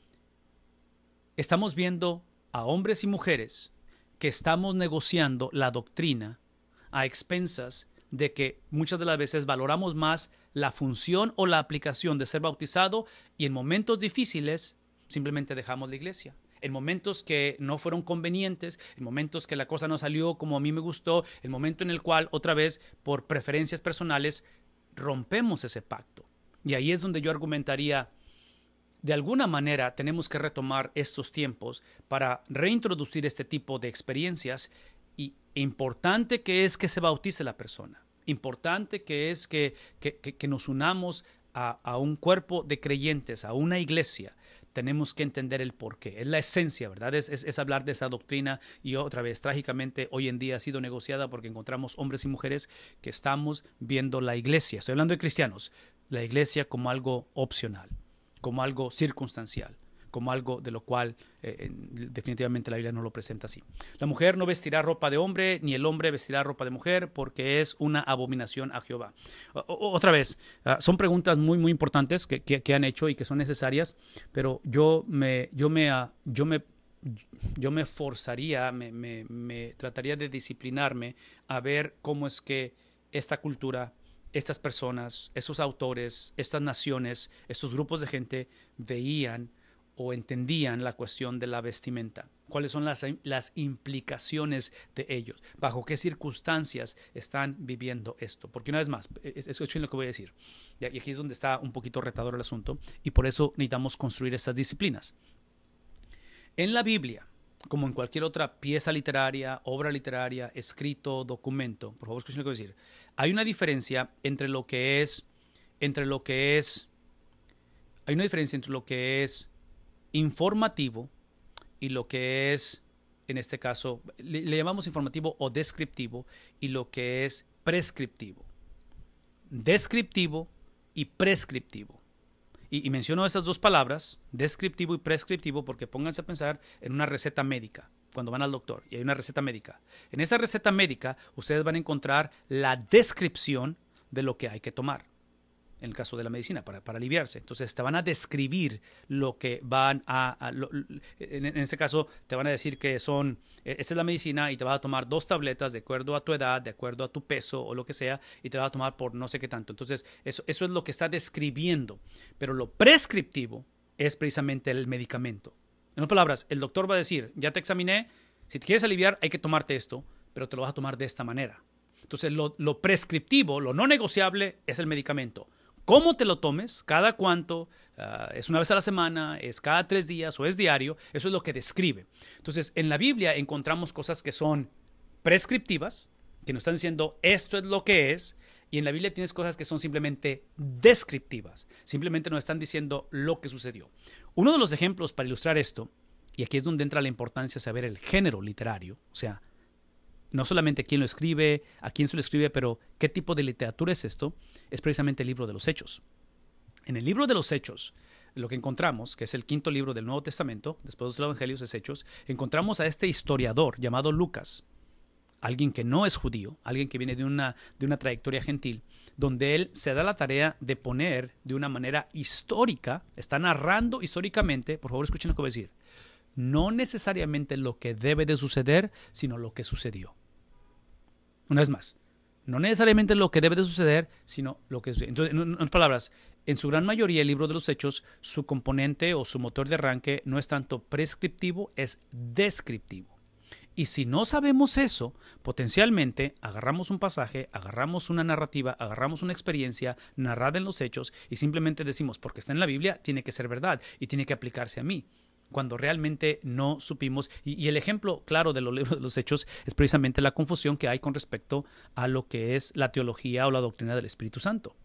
Estamos viendo a hombres y mujeres que estamos negociando la doctrina a expensas de que muchas de las veces valoramos más la función o la aplicación de ser bautizado y en momentos difíciles simplemente dejamos la iglesia. En momentos que no fueron convenientes, en momentos que la cosa no salió como a mí me gustó, el momento en el cual otra vez por preferencias personales rompemos ese pacto. Y ahí es donde yo argumentaría de alguna manera tenemos que retomar estos tiempos para reintroducir este tipo de experiencias y importante que es que se bautice la persona, importante que es que, nos unamos a, un cuerpo de creyentes, a una iglesia. Tenemos que entender el porqué, es la esencia, ¿verdad? es, es hablar de esa doctrina y otra vez, trágicamente, hoy en día ha sido negociada porque encontramos hombres y mujeres que estamos viendo la iglesia, estoy hablando de cristianos, la iglesia como algo opcional como algo circunstancial, como algo de lo cual eh, definitivamente la Biblia no lo presenta así. La mujer no vestirá ropa de hombre, ni el hombre vestirá ropa de mujer, porque es una abominación a Jehová. otra vez, ah, son preguntas muy, muy importantes que, han hecho y que son necesarias, pero yo me, yo me ah, yo me forzaría, me, trataría de disciplinarme a ver cómo es que esta cultura estas personas, esos autores, estas naciones, estos grupos de gente veían o entendían la cuestión de la vestimenta, cuáles son las, las, implicaciones de ellos, bajo qué circunstancias están viviendo esto. Porque una vez más, e, e, escuchen lo que voy a decir, y aquí es donde está un poquito retador el asunto, y por eso necesitamos construir estas disciplinas. En la Biblia, como en cualquier otra pieza literaria, obra literaria, escrito, documento, por favor escuchen lo que voy a decir, hay una diferencia entre lo que es, entre lo que es, hay una diferencia entre lo que es informativo y lo que es, en este caso, le llamamos informativo o descriptivo y lo que es prescriptivo. Descriptivo y prescriptivo y, menciono esas dos palabras, descriptivo y prescriptivo, porque pónganse a pensar en una receta médica, cuando van al doctor y hay una receta médica. En esa receta médica ustedes van a encontrar la descripción de lo que hay que tomar en el caso de la medicina, para, para aliviarse. Entonces te van a describir lo que van a... en, ese caso te van a decir que son, eh, esta es la medicina y te vas a tomar dos tabletas de acuerdo a tu edad, de acuerdo a tu peso o lo que sea, y te vas a tomar por no sé qué tanto. Entonces eso, es lo que está describiendo. Pero lo prescriptivo es precisamente el medicamento. En otras palabras, el doctor va a decir, ya te examiné, si te quieres aliviar hay que tomarte esto, pero te lo vas a tomar de esta manera. Entonces lo, lo prescriptivo, lo no negociable es el medicamento cómo te lo tomes, cada cuánto, ah, es una vez a la semana, es cada tres días o es diario, eso es lo que describe. Entonces, en la Biblia encontramos cosas que son prescriptivas, que nos están diciendo esto es lo que es, y en la Biblia tienes cosas que son simplemente descriptivas, simplemente nos están diciendo lo que sucedió. Uno de los ejemplos para ilustrar esto, y aquí es donde entra la importancia de saber el género literario, o sea, no solamente quién lo escribe, a quién se lo escribe, pero qué tipo de literatura es esto, es precisamente el libro de los Hechos. En el libro de los Hechos, lo que encontramos, que es el quinto libro del Nuevo Testamento, después de los Evangelios es Hechos, encontramos a este historiador llamado Lucas, alguien que no es judío, alguien que viene de una, de una trayectoria gentil, donde él se da la tarea de poner de una manera histórica, está narrando históricamente, por favor escuchen lo que voy a decir, no necesariamente lo que debe de suceder, sino lo que sucedió. Una vez más, no necesariamente lo que debe de suceder, sino lo que en palabras, en su gran mayoría el libro de los hechos, su componente o su motor de arranque no es tanto prescriptivo, es descriptivo. Y si no sabemos eso, potencialmente agarramos un pasaje, agarramos una narrativa, agarramos una experiencia narrada en los hechos y simplemente decimos, porque está en la Biblia, tiene que ser verdad y tiene que aplicarse a mí cuando realmente no supimos. Y, el ejemplo claro de los libros de los hechos es precisamente la confusión que hay con respecto a lo que es la teología o la doctrina del Espíritu Santo.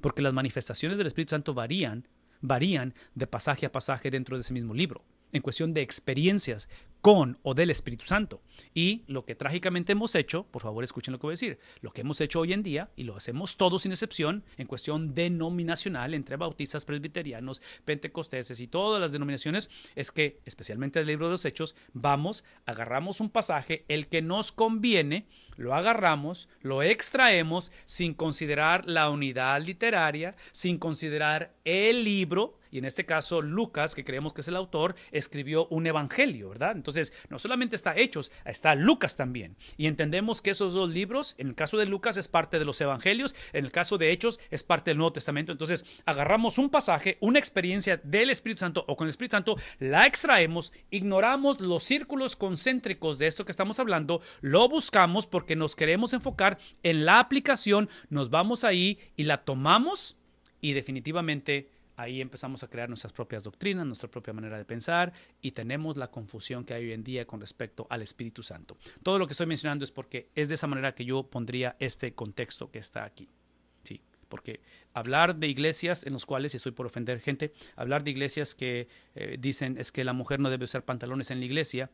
Porque las manifestaciones del Espíritu Santo varían, varían de pasaje a pasaje dentro de ese mismo libro, en cuestión de experiencias con o del Espíritu Santo. Y lo que trágicamente hemos hecho, por favor escuchen lo que voy a decir, lo que hemos hecho hoy en día, y lo hacemos todos sin excepción, en cuestión denominacional entre bautistas, presbiterianos, pentecosteses y todas las denominaciones, es que, especialmente del libro de los Hechos, vamos, agarramos un pasaje, el que nos conviene, lo agarramos, lo extraemos sin considerar la unidad literaria, sin considerar el libro, y en este caso Lucas, que creemos que es el autor, escribió un evangelio, ¿verdad? Entonces, entonces, no solamente está Hechos, está Lucas también. Y entendemos que esos dos libros, en el caso de Lucas es parte de los Evangelios, en el caso de Hechos es parte del Nuevo Testamento. Entonces, agarramos un pasaje, una experiencia del Espíritu Santo o con el Espíritu Santo, la extraemos, ignoramos los círculos concéntricos de esto que estamos hablando, lo buscamos porque nos queremos enfocar en la aplicación, nos vamos ahí y la tomamos y definitivamente ahí empezamos a crear nuestras propias doctrinas, nuestra propia manera de pensar y tenemos la confusión que hay hoy en día con respecto al Espíritu Santo. Todo lo que estoy mencionando es porque es de esa manera que yo pondría este contexto que está aquí. Sí, porque hablar de iglesias en los cuales, y estoy por ofender gente, hablar de iglesias que eh, dicen es que la mujer no debe usar pantalones en la iglesia,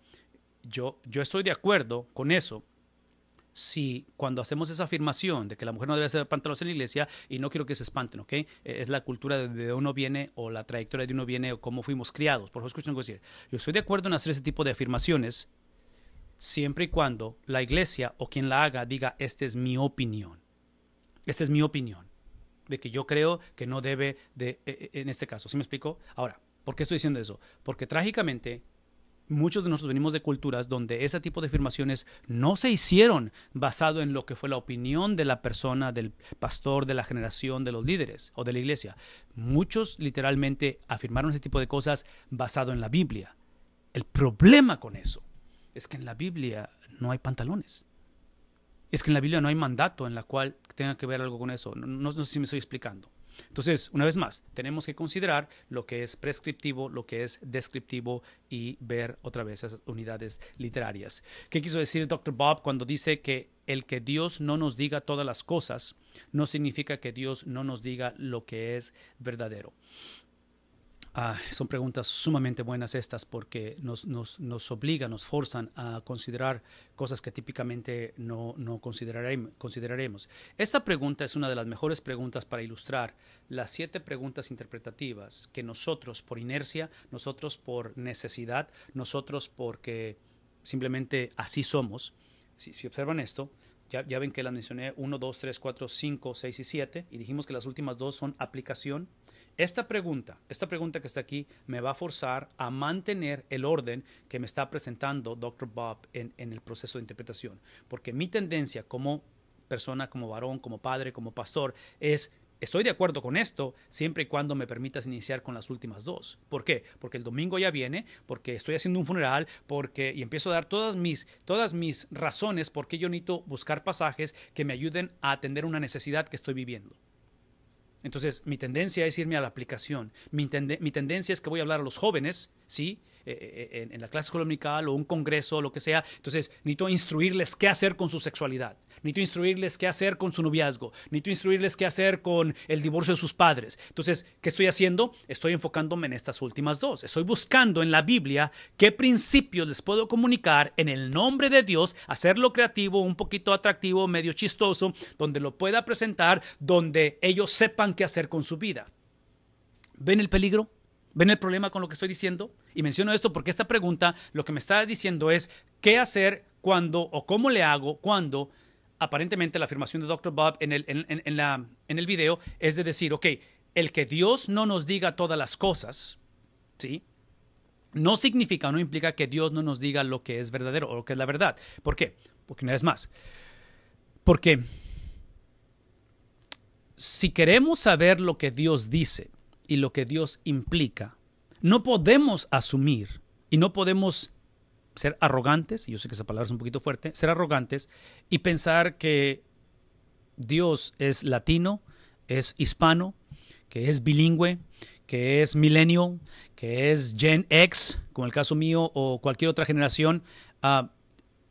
yo, yo estoy de acuerdo con eso, si cuando hacemos esa afirmación de que la mujer no debe hacer pantalones en la iglesia, y no quiero que se espanten, ¿ok? E, es la cultura de, donde uno viene o la trayectoria de uno viene o cómo fuimos criados. Por favor, escuchen lo decir. Yo estoy de acuerdo en hacer ese tipo de afirmaciones siempre y cuando la iglesia o quien la haga diga, esta es mi opinión. Esta es mi opinión. De que yo creo que no debe de, e, e, en este caso. ¿Sí me explico? Ahora, ¿por qué estoy diciendo eso? Porque trágicamente muchos de nosotros venimos de culturas donde ese tipo de afirmaciones no se hicieron basado en lo que fue la opinión de la persona, del pastor, de la generación, de los líderes o de la iglesia. Muchos literalmente afirmaron ese tipo de cosas basado en la Biblia. El problema con eso es que en la Biblia no hay pantalones. Es que en la Biblia no hay mandato en la cual tenga que ver algo con eso. No, no sé si me estoy explicando. Entonces, una vez más, tenemos que considerar lo que es prescriptivo, lo que es descriptivo y ver otra vez esas unidades literarias. ¿Qué quiso decir el Dr. Bob cuando dice que el que Dios no nos diga todas las cosas no significa que Dios no nos diga lo que es verdadero? Ah, son preguntas sumamente buenas estas porque nos, nos, nos, obligan, nos forzan a considerar cosas que típicamente no, no consideraremos. Esta pregunta es una de las mejores preguntas para ilustrar las siete preguntas interpretativas que nosotros por inercia, nosotros por necesidad, nosotros porque simplemente así somos. Si, observan esto, ya, ya ven que las mencioné 1, 2, 3, 4, 5, 6 y 7 y dijimos que las últimas dos son aplicación esta pregunta, esta pregunta que está aquí, me va a forzar a mantener el orden que me está presentando Dr. Bob en, el proceso de interpretación, porque mi tendencia como persona, como varón, como padre, como pastor, es Estoy de acuerdo con esto siempre y cuando me permitas iniciar con las últimas dos. ¿Por qué? Porque el domingo ya viene, porque estoy haciendo un funeral, porque y empiezo a dar todas mis todas mis razones por qué yo necesito buscar pasajes que me ayuden a atender una necesidad que estoy viviendo. Entonces, mi tendencia es irme a la aplicación. Mi, tendencia es que voy a hablar a los jóvenes, ¿sí? Eh, eh, en, la clase dominical o un congreso o lo que sea. Entonces, necesito instruirles qué hacer con su sexualidad. Necesito instruirles qué hacer con su noviazgo. ni Necesito instruirles qué hacer con el divorcio de sus padres. Entonces, ¿qué estoy haciendo? Estoy enfocándome en estas últimas dos. Estoy buscando en la Biblia qué principios les puedo comunicar en el nombre de Dios, hacerlo creativo, un poquito atractivo, medio chistoso, donde lo pueda presentar, donde ellos sepan qué hacer con su vida. ¿Ven el peligro? ¿Ven el problema con lo que estoy diciendo? Y menciono esto porque esta pregunta lo que me está diciendo es qué hacer cuando o cómo le hago cuando aparentemente la afirmación de Dr. Bob en el, la, en el video es de decir, ok, el que Dios no nos diga todas las cosas, ¿sí? No significa, no implica que Dios no nos diga lo que es verdadero o lo que es la verdad. ¿Por qué? Porque una vez más, porque si queremos saber lo que Dios dice, y lo que Dios implica. No podemos asumir y no podemos ser arrogantes, y yo sé que esa palabra es un poquito fuerte, ser arrogantes y pensar que Dios es latino, es hispano, que es bilingüe, que es milenio, que es Gen X, como el caso mío, o cualquier otra generación, ah,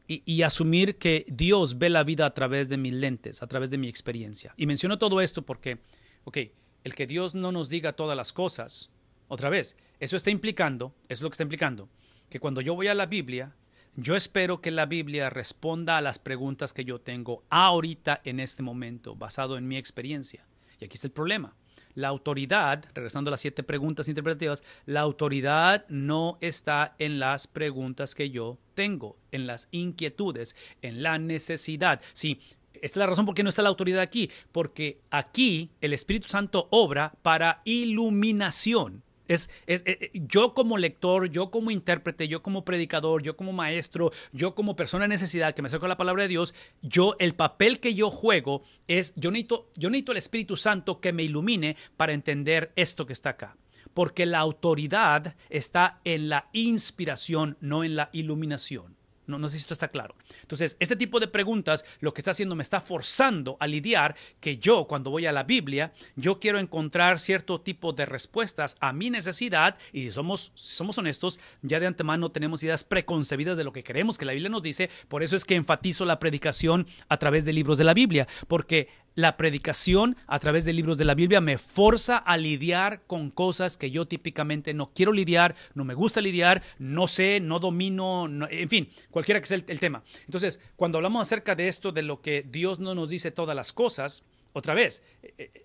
y, y, asumir que Dios ve la vida a través de mis lentes, a través de mi experiencia. Y menciono todo esto porque, ok, el que Dios no nos diga todas las cosas. Otra vez, eso está implicando, es lo que está implicando, que cuando yo voy a la Biblia, yo espero que la Biblia responda a las preguntas que yo tengo ahorita en este momento, basado en mi experiencia. Y aquí está el problema. La autoridad, regresando a las siete preguntas interpretativas, la autoridad no está en las preguntas que yo tengo, en las inquietudes, en la necesidad. sí esta es la razón por qué no está la autoridad aquí, porque aquí el Espíritu Santo obra para iluminación. Eh, eh, yo como lector, yo como intérprete, yo como predicador, yo como maestro, yo como persona en necesidad que me acerco a la palabra de Dios, yo el papel que yo juego es yo necesito, yo necesito el Espíritu Santo que me ilumine para entender esto que está acá porque la autoridad está en la inspiración, no en la iluminación. No, no sé si esto está claro. Entonces, este tipo de preguntas lo que está haciendo me está forzando a lidiar que yo cuando voy a la Biblia, yo quiero encontrar cierto tipo de respuestas a mi necesidad y somos, somos honestos, ya de antemano tenemos ideas preconcebidas de lo que queremos que la Biblia nos dice. Por eso es que enfatizo la predicación a través de libros de la Biblia, porque la predicación a través de libros de la Biblia me forza a lidiar con cosas que yo típicamente no quiero lidiar, no me gusta lidiar, no sé, no domino, en fin, cualquiera que sea el, tema. Entonces, cuando hablamos acerca de esto, de lo que Dios no nos dice todas las cosas, otra vez, eh, eh,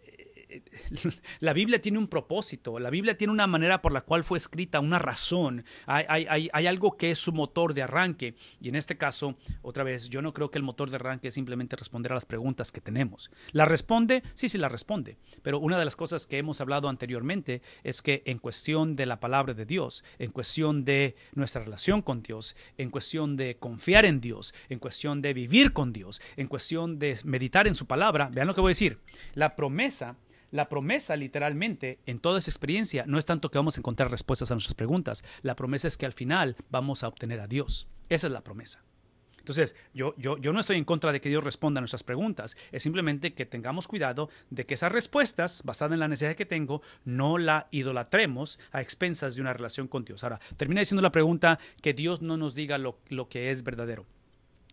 la Biblia tiene un propósito, la Biblia tiene una manera por la cual fue escrita, una razón, hay, algo que es su motor de arranque. Y en este caso, otra vez, yo no creo que el motor de arranque es simplemente responder a las preguntas que tenemos. ¿La responde? Sí, sí, la responde. Pero una de las cosas que hemos hablado anteriormente es que en cuestión de la palabra de Dios, en cuestión de nuestra relación con Dios, en cuestión de confiar en Dios, en cuestión de vivir con Dios, en cuestión de meditar en su palabra, vean lo que voy a decir, la promesa la promesa, literalmente, en toda esa experiencia, no es tanto que vamos a encontrar respuestas a nuestras preguntas. La promesa es que al final vamos a obtener a Dios. Esa es la promesa. Entonces, yo, yo, yo no estoy en contra de que Dios responda a nuestras preguntas, es simplemente que tengamos cuidado de que esas respuestas, basadas en la necesidad que tengo, no la idolatremos a expensas de una relación con Dios. Ahora, termina diciendo la pregunta que Dios no nos diga lo que es verdadero.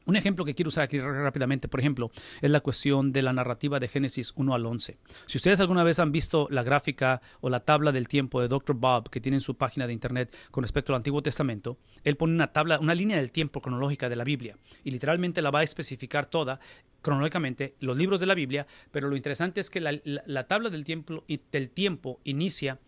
Un ejemplo que quiero usar aquí rápidamente, por ejemplo, es la cuestión de la narrativa de Génesis 1 al 11. Si ustedes alguna vez han visto la gráfica o la tabla del tiempo de Dr. Bob que tiene en su página de internet con respecto al Antiguo Testamento, él pone una tabla, una línea del tiempo cronológica de la Biblia y literalmente la va a especificar toda cronológicamente los libros de la Biblia, pero lo interesante es que la, tabla del tiempo, del tiempo inicia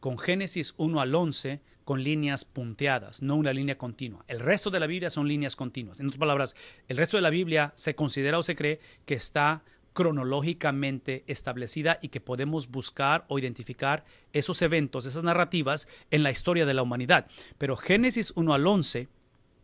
con Génesis 1 al 11 con líneas punteadas, no una línea continua. El resto de la Biblia son líneas continuas. En otras palabras, el resto de la Biblia se considera o se cree que está cronológicamente establecida y que podemos buscar o identificar esos eventos, esas narrativas en la historia de la humanidad. Pero Génesis 1 al 11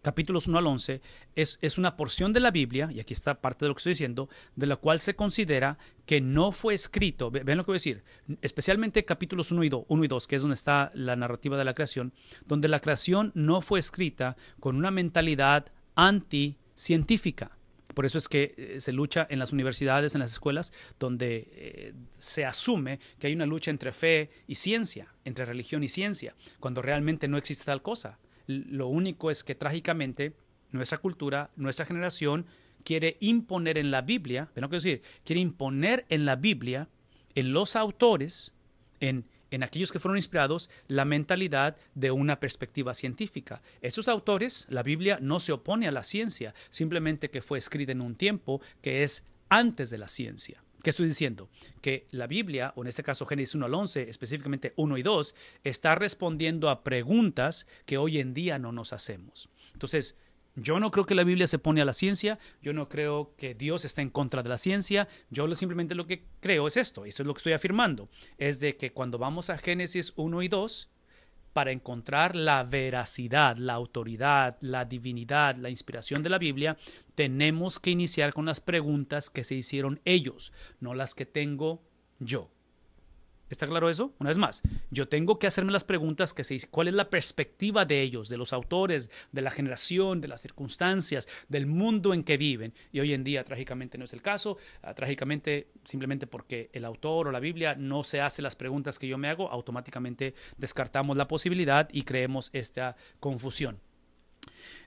capítulos 1 al 11, es, una porción de la Biblia, y aquí está parte de lo que estoy diciendo, de la cual se considera que no fue escrito, ven lo que voy a decir, especialmente capítulos 1 y, 2, y que es donde está la narrativa de la creación, donde la creación no fue escrita con una mentalidad anticientífica. Por eso es que eh, se lucha en las universidades, en las escuelas, donde eh, se asume que hay una lucha entre fe y ciencia, entre religión y ciencia, cuando realmente no existe tal cosa. Lo único es que trágicamente nuestra cultura, nuestra generación quiere imponer en la Biblia, pero quiero decir, quiere imponer en la Biblia, en los autores, en, en aquellos que fueron inspirados, la mentalidad de una perspectiva científica. Esos autores, la Biblia no se opone a la ciencia, simplemente que fue escrita en un tiempo que es antes de la ciencia. ¿Qué estoy diciendo? Que la Biblia, o en este caso Génesis 1 al 11, específicamente 1 y 2, está respondiendo a preguntas que hoy en día no nos hacemos. Entonces, yo no creo que la Biblia se pone a la ciencia, yo no creo que Dios está en contra de la ciencia, yo simplemente lo que creo es esto, eso es lo que estoy afirmando, es de que cuando vamos a Génesis 1 y 2, para encontrar la veracidad, la autoridad, la divinidad, la inspiración de la Biblia, tenemos que iniciar con las preguntas que se hicieron ellos, no las que tengo yo. ¿Está claro eso? Una vez más, yo tengo que hacerme las preguntas que se ¿Cuál es la perspectiva de ellos, de los autores, de la generación, de las circunstancias, del mundo en que viven? Y hoy en día, trágicamente, no es el caso. Ah, trágicamente, simplemente porque el autor o la Biblia no se hace las preguntas que yo me hago, automáticamente descartamos la posibilidad y creemos esta confusión.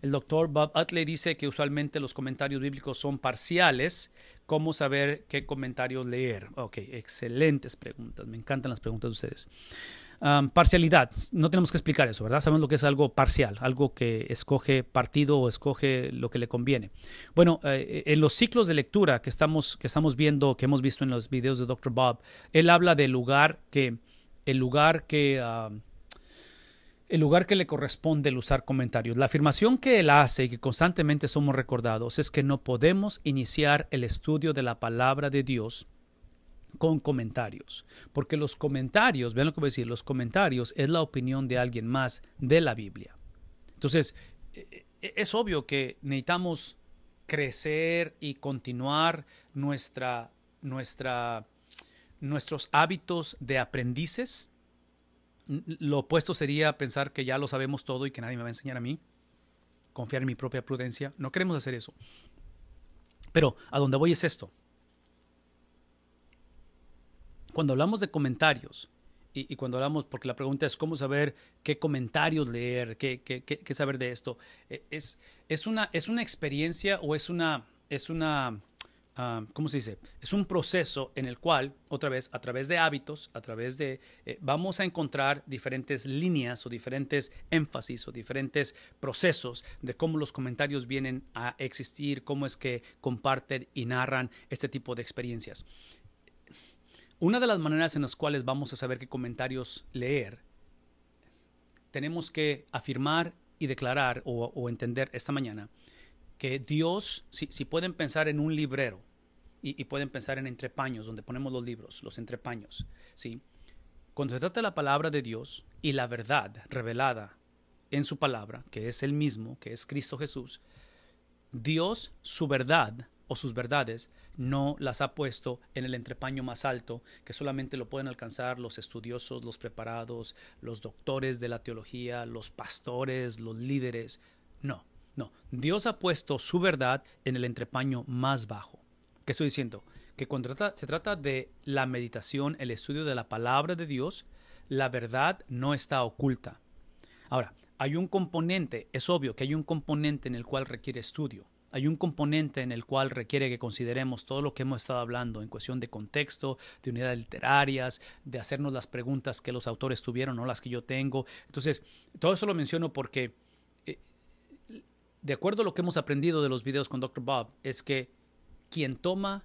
El doctor Bob Utley dice que usualmente los comentarios bíblicos son parciales cómo saber qué comentarios leer. Ok, excelentes preguntas. Me encantan las preguntas de ustedes. parcialidad. No tenemos que explicar eso, ¿verdad? Sabemos lo que es algo parcial, algo que escoge partido o escoge lo que le conviene. Bueno, eh, en los ciclos de lectura que estamos, que estamos viendo, que hemos visto en los videos de Dr. Bob, él habla del lugar que, el lugar que el lugar que le corresponde el usar comentarios. La afirmación que él hace y que constantemente somos recordados es que no podemos iniciar el estudio de la palabra de Dios con comentarios, porque los comentarios, vean lo que voy a decir, los comentarios es la opinión de alguien más de la Biblia. Entonces, e, e, es obvio que necesitamos crecer y continuar nuestra, nuestra, nuestros hábitos de aprendices, lo opuesto sería pensar que ya lo sabemos todo y que nadie me va a enseñar a mí. Confiar en mi propia prudencia. No queremos hacer eso. Pero a donde voy es esto. Cuando hablamos de comentarios, y, cuando hablamos, porque la pregunta es cómo saber qué comentarios leer, qué, saber de esto, e, es, es, una, es una experiencia o es una, es una ¿cómo se dice? Es un proceso en el cual, otra vez, a través de hábitos, a través de, eh, vamos a encontrar diferentes líneas o diferentes énfasis o diferentes procesos de cómo los comentarios vienen a existir, cómo es que comparten y narran este tipo de experiencias. Una de las maneras en las cuales vamos a saber qué comentarios leer, tenemos que afirmar y declarar o entender esta mañana que Dios, si, pueden pensar en un librero y, pueden pensar en entrepaños, donde ponemos los libros, los entrepaños, Cuando se trata de la palabra de Dios y la verdad revelada en su palabra, que es el mismo, que es Cristo Jesús, Dios, su verdad o sus verdades, no las ha puesto en el entrepaño más alto, que solamente lo pueden alcanzar los estudiosos, los preparados, los doctores de la teología, los pastores, los líderes. No, no, Dios ha puesto su verdad en el entrepaño más bajo. ¿Qué estoy diciendo? Que cuando se trata de la meditación, el estudio de la palabra de Dios, la verdad no está oculta. Ahora, hay un componente, es obvio que hay un componente en el cual requiere estudio. Hay un componente en el cual requiere que consideremos todo lo que hemos estado hablando en cuestión de contexto, de unidades literarias, de hacernos las preguntas que los autores tuvieron, no las que yo tengo. Entonces, todo eso lo menciono porque de acuerdo a lo que hemos aprendido de los videos con Dr. Bob, es que quien toma,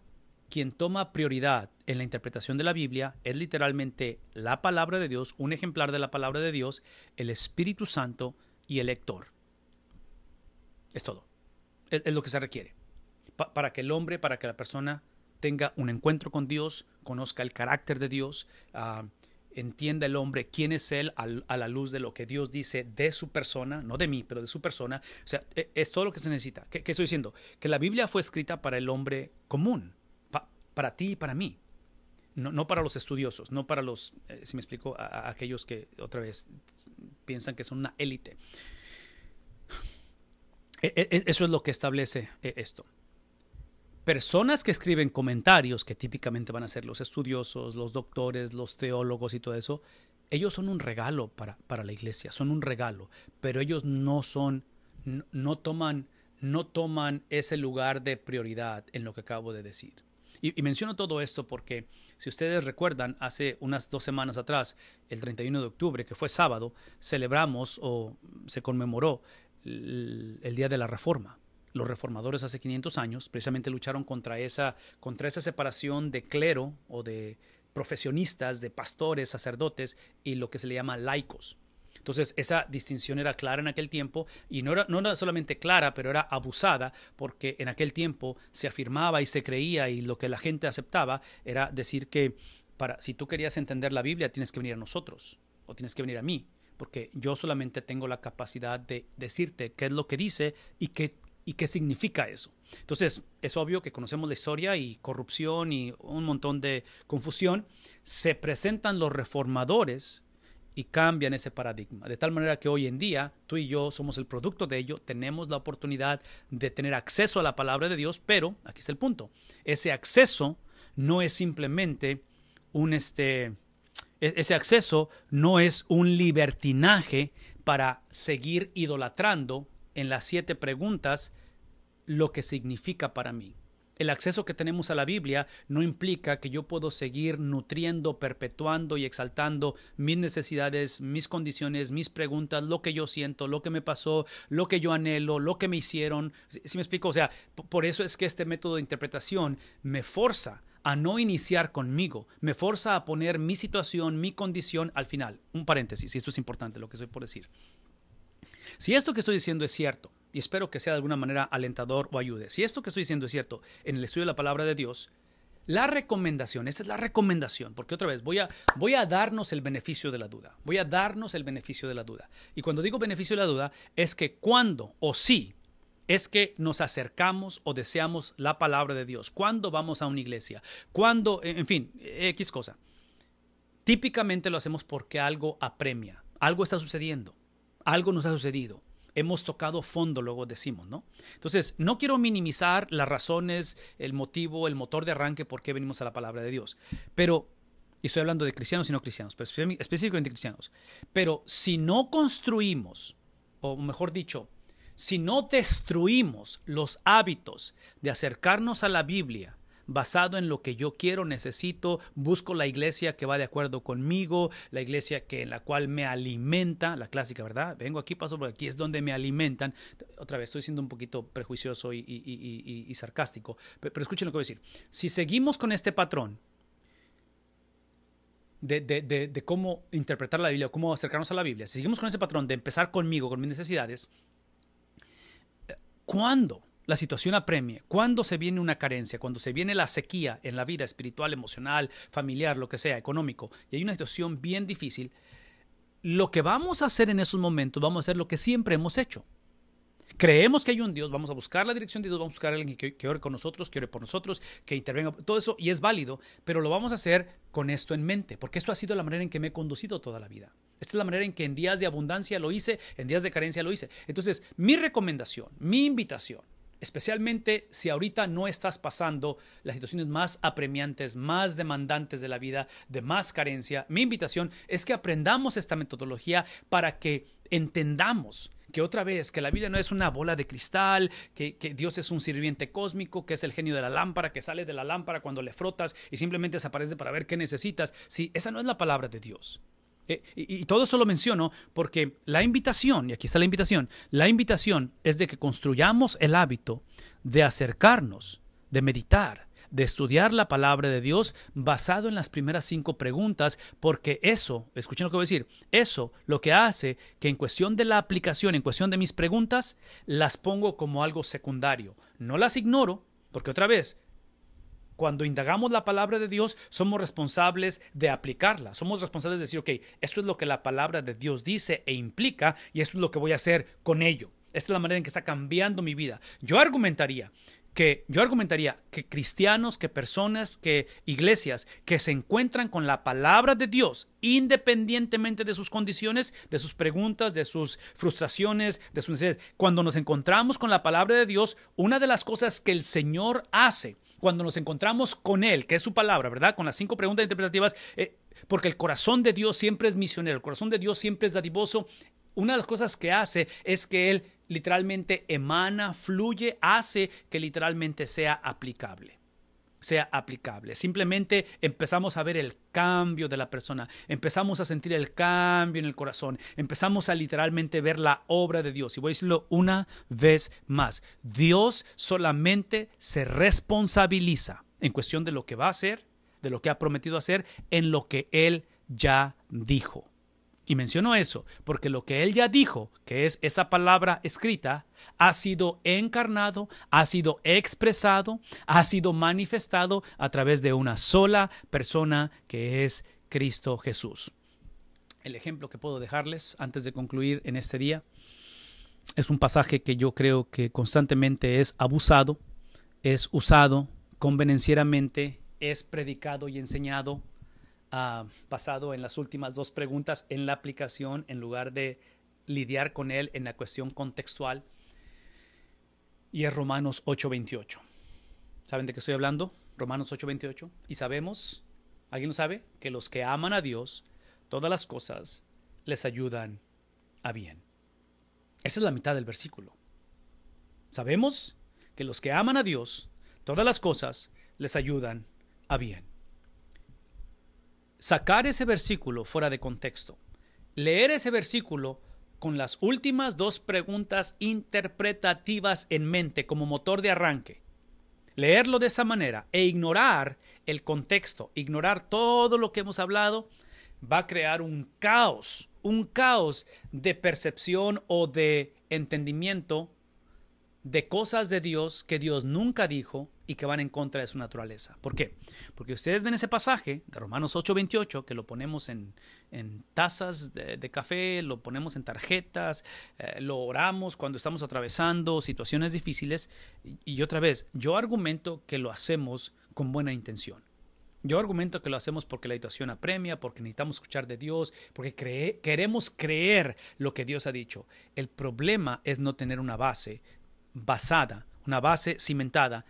quien toma prioridad en la interpretación de la Biblia es literalmente la palabra de Dios, un ejemplar de la palabra de Dios, el Espíritu Santo y el lector. Es todo. Es, lo que se requiere. para que el hombre, para que la persona tenga un encuentro con Dios, conozca el carácter de Dios, ah, entienda el hombre quién es él a la luz de lo que Dios dice de su persona, no de mí, pero de su persona. O sea, e, es, todo lo que se necesita. ¿Qué, estoy diciendo? Que la Biblia fue escrita para el hombre común, para ti y para mí. No, para los estudiosos, no para los, eh, si me explico, aquellos que otra vez piensan que son una élite. E, e, eso es lo que establece eh, esto personas que escriben comentarios, que típicamente van a ser los estudiosos, los doctores, los teólogos y todo eso, ellos son un regalo para, para la iglesia, son un regalo, pero ellos no son, no, toman, no toman ese lugar de prioridad en lo que acabo de decir. Y, menciono todo esto porque, si ustedes recuerdan, hace unas dos semanas atrás, el 31 de octubre, que fue sábado, celebramos o se conmemoró el Día de la Reforma los reformadores hace 500 años precisamente lucharon contra esa, contra esa separación de clero o de profesionistas, de pastores, sacerdotes y lo que se le llama laicos. Entonces esa distinción era clara en aquel tiempo y no era, no solamente clara, pero era abusada porque en aquel tiempo se afirmaba y se creía y lo que la gente aceptaba era decir que para, si tú querías entender la Biblia tienes que venir a nosotros o tienes que venir a mí porque yo solamente tengo la capacidad de decirte qué es lo que dice y qué, y qué significa eso. Entonces, es obvio que conocemos la historia y corrupción y un montón de confusión. Se presentan los reformadores y cambian ese paradigma. De tal manera que hoy en día tú y yo somos el producto de ello, tenemos la oportunidad de tener acceso a la palabra de Dios, pero aquí está el punto. Ese acceso no es simplemente un este e-, ese acceso no es un libertinaje para seguir idolatrando en las siete preguntas lo que significa para mí. El acceso que tenemos a la Biblia no implica que yo puedo seguir nutriendo, perpetuando y exaltando mis necesidades, mis condiciones, mis preguntas, lo que yo siento, lo que me pasó, lo que yo anhelo, lo que me hicieron. Si me explico? O sea, por eso es que este método de interpretación me forza a no iniciar conmigo, me forza a poner mi situación, mi condición al final. Un paréntesis, y esto es importante lo que estoy por decir. Si esto que estoy diciendo es cierto, y espero que sea de alguna manera alentador o ayude, si esto que estoy diciendo es cierto en el estudio de la palabra de Dios, la recomendación, esa es la recomendación, porque otra vez voy a, voy a darnos el beneficio de la duda, voy a darnos el beneficio de la duda. Y cuando digo beneficio de la duda, es que cuando o si, es que nos acercamos o deseamos la palabra de Dios, cuando vamos a una iglesia, cuando, eh, en fin, X cosa. Típicamente lo hacemos porque algo apremia, algo está sucediendo algo nos ha sucedido. Hemos tocado fondo, luego decimos, ¿no? Entonces, no quiero minimizar las razones, el motivo, el motor de arranque por qué venimos a la palabra de Dios. Pero, y estoy hablando de cristianos y no cristianos, específicamente cristianos. Pero si no construimos, o mejor dicho, si no destruimos los hábitos de acercarnos a la Biblia basado en lo que yo quiero, necesito, busco la iglesia que va de acuerdo conmigo, la iglesia que en la cual me alimenta, la clásica, ¿verdad? Vengo aquí, paso por aquí, es donde me alimentan. Otra vez, estoy siendo un poquito prejuicioso y, sarcástico, pero, escuchen lo que voy a decir. Si seguimos con este patrón, de, de cómo interpretar la Biblia, cómo acercarnos a la Biblia. Si seguimos con ese patrón de empezar conmigo, con mis necesidades, eh, ¿cuándo? la situación apremia, cuando se viene una carencia, cuando se viene la sequía en la vida espiritual, emocional, familiar, lo que sea, económico, y hay una situación bien difícil, lo que vamos a hacer en esos momentos, vamos a hacer lo que siempre hemos hecho. Creemos que hay un Dios, vamos a buscar la dirección de Dios, vamos a buscar a alguien que, que ore con nosotros, que ore por nosotros, que intervenga, todo eso, y es válido, pero lo vamos a hacer con esto en mente, porque esto ha sido la manera en que me he conducido toda la vida. Esta es la manera en que en días de abundancia lo hice, en días de carencia lo hice. Entonces, mi recomendación, mi invitación, especialmente si ahorita no estás pasando las situaciones más apremiantes, más demandantes de la vida, de más carencia. Mi invitación es que aprendamos esta metodología para que entendamos que otra vez, que la Biblia no es una bola de cristal, que, Dios es un sirviente cósmico, que es el genio de la lámpara, que sale de la lámpara cuando le frotas y simplemente desaparece para ver qué necesitas. Sí, esa no es la palabra de Dios. Eh, y, y, todo eso lo menciono porque la invitación, y aquí está la invitación, la invitación es de que construyamos el hábito de acercarnos, de meditar, de estudiar la palabra de Dios basado en las primeras cinco preguntas, porque eso, escuchen lo que voy a decir, eso lo que hace que en cuestión de la aplicación, en cuestión de mis preguntas, las pongo como algo secundario. No las ignoro, porque otra vez, cuando indagamos la palabra de Dios, somos responsables de aplicarla. Somos responsables de decir, ok, esto es lo que la palabra de Dios dice e implica y esto es lo que voy a hacer con ello. Esta es la manera en que está cambiando mi vida. Yo argumentaría que yo argumentaría que cristianos, que personas, que iglesias que se encuentran con la palabra de Dios, independientemente de sus condiciones, de sus preguntas, de sus frustraciones, de sus necesidades, cuando nos encontramos con la palabra de Dios, una de las cosas que el Señor hace cuando nos encontramos con Él, que es su palabra, ¿verdad? Con las cinco preguntas interpretativas, eh, porque el corazón de Dios siempre es misionero, el corazón de Dios siempre es dadivoso. Una de las cosas que hace es que Él literalmente emana, fluye, hace que literalmente sea aplicable sea aplicable. Simplemente empezamos a ver el cambio de la persona, empezamos a sentir el cambio en el corazón, empezamos a literalmente ver la obra de Dios. Y voy a decirlo una vez más, Dios solamente se responsabiliza en cuestión de lo que va a hacer, de lo que ha prometido hacer, en lo que Él ya dijo. Y menciono eso porque lo que Él ya dijo, que es esa palabra escrita, ha sido encarnado, ha sido expresado, ha sido manifestado a través de una sola persona que es Cristo Jesús. El ejemplo que puedo dejarles antes de concluir en este día es un pasaje que yo creo que constantemente es abusado, es usado convenencieramente, es predicado y enseñado ah, basado en las últimas dos preguntas en la aplicación en lugar de lidiar con él en la cuestión contextual y es Romanos 8:28. ¿Saben de qué estoy hablando? Romanos 8:28. Y sabemos, ¿alguien lo sabe? Que los que aman a Dios, todas las cosas les ayudan a bien. Esa es la mitad del versículo. Sabemos que los que aman a Dios, todas las cosas les ayudan a bien. Sacar ese versículo fuera de contexto, leer ese versículo con las últimas dos preguntas interpretativas en mente como motor de arranque. Leerlo de esa manera e ignorar el contexto, ignorar todo lo que hemos hablado, va a crear un caos, un caos de percepción o de entendimiento de cosas de Dios que Dios nunca dijo, y que van en contra de su naturaleza. ¿Por qué? Porque ustedes ven ese pasaje de Romanos 8:28, que lo ponemos en, tazas de, café, lo ponemos en tarjetas, eh, lo oramos cuando estamos atravesando situaciones difíciles. Y, otra vez, yo argumento que lo hacemos con buena intención. Yo argumento que lo hacemos porque la situación apremia, porque necesitamos escuchar de Dios, porque queremos creer lo que Dios ha dicho. El problema es no tener una base basada, una base cimentada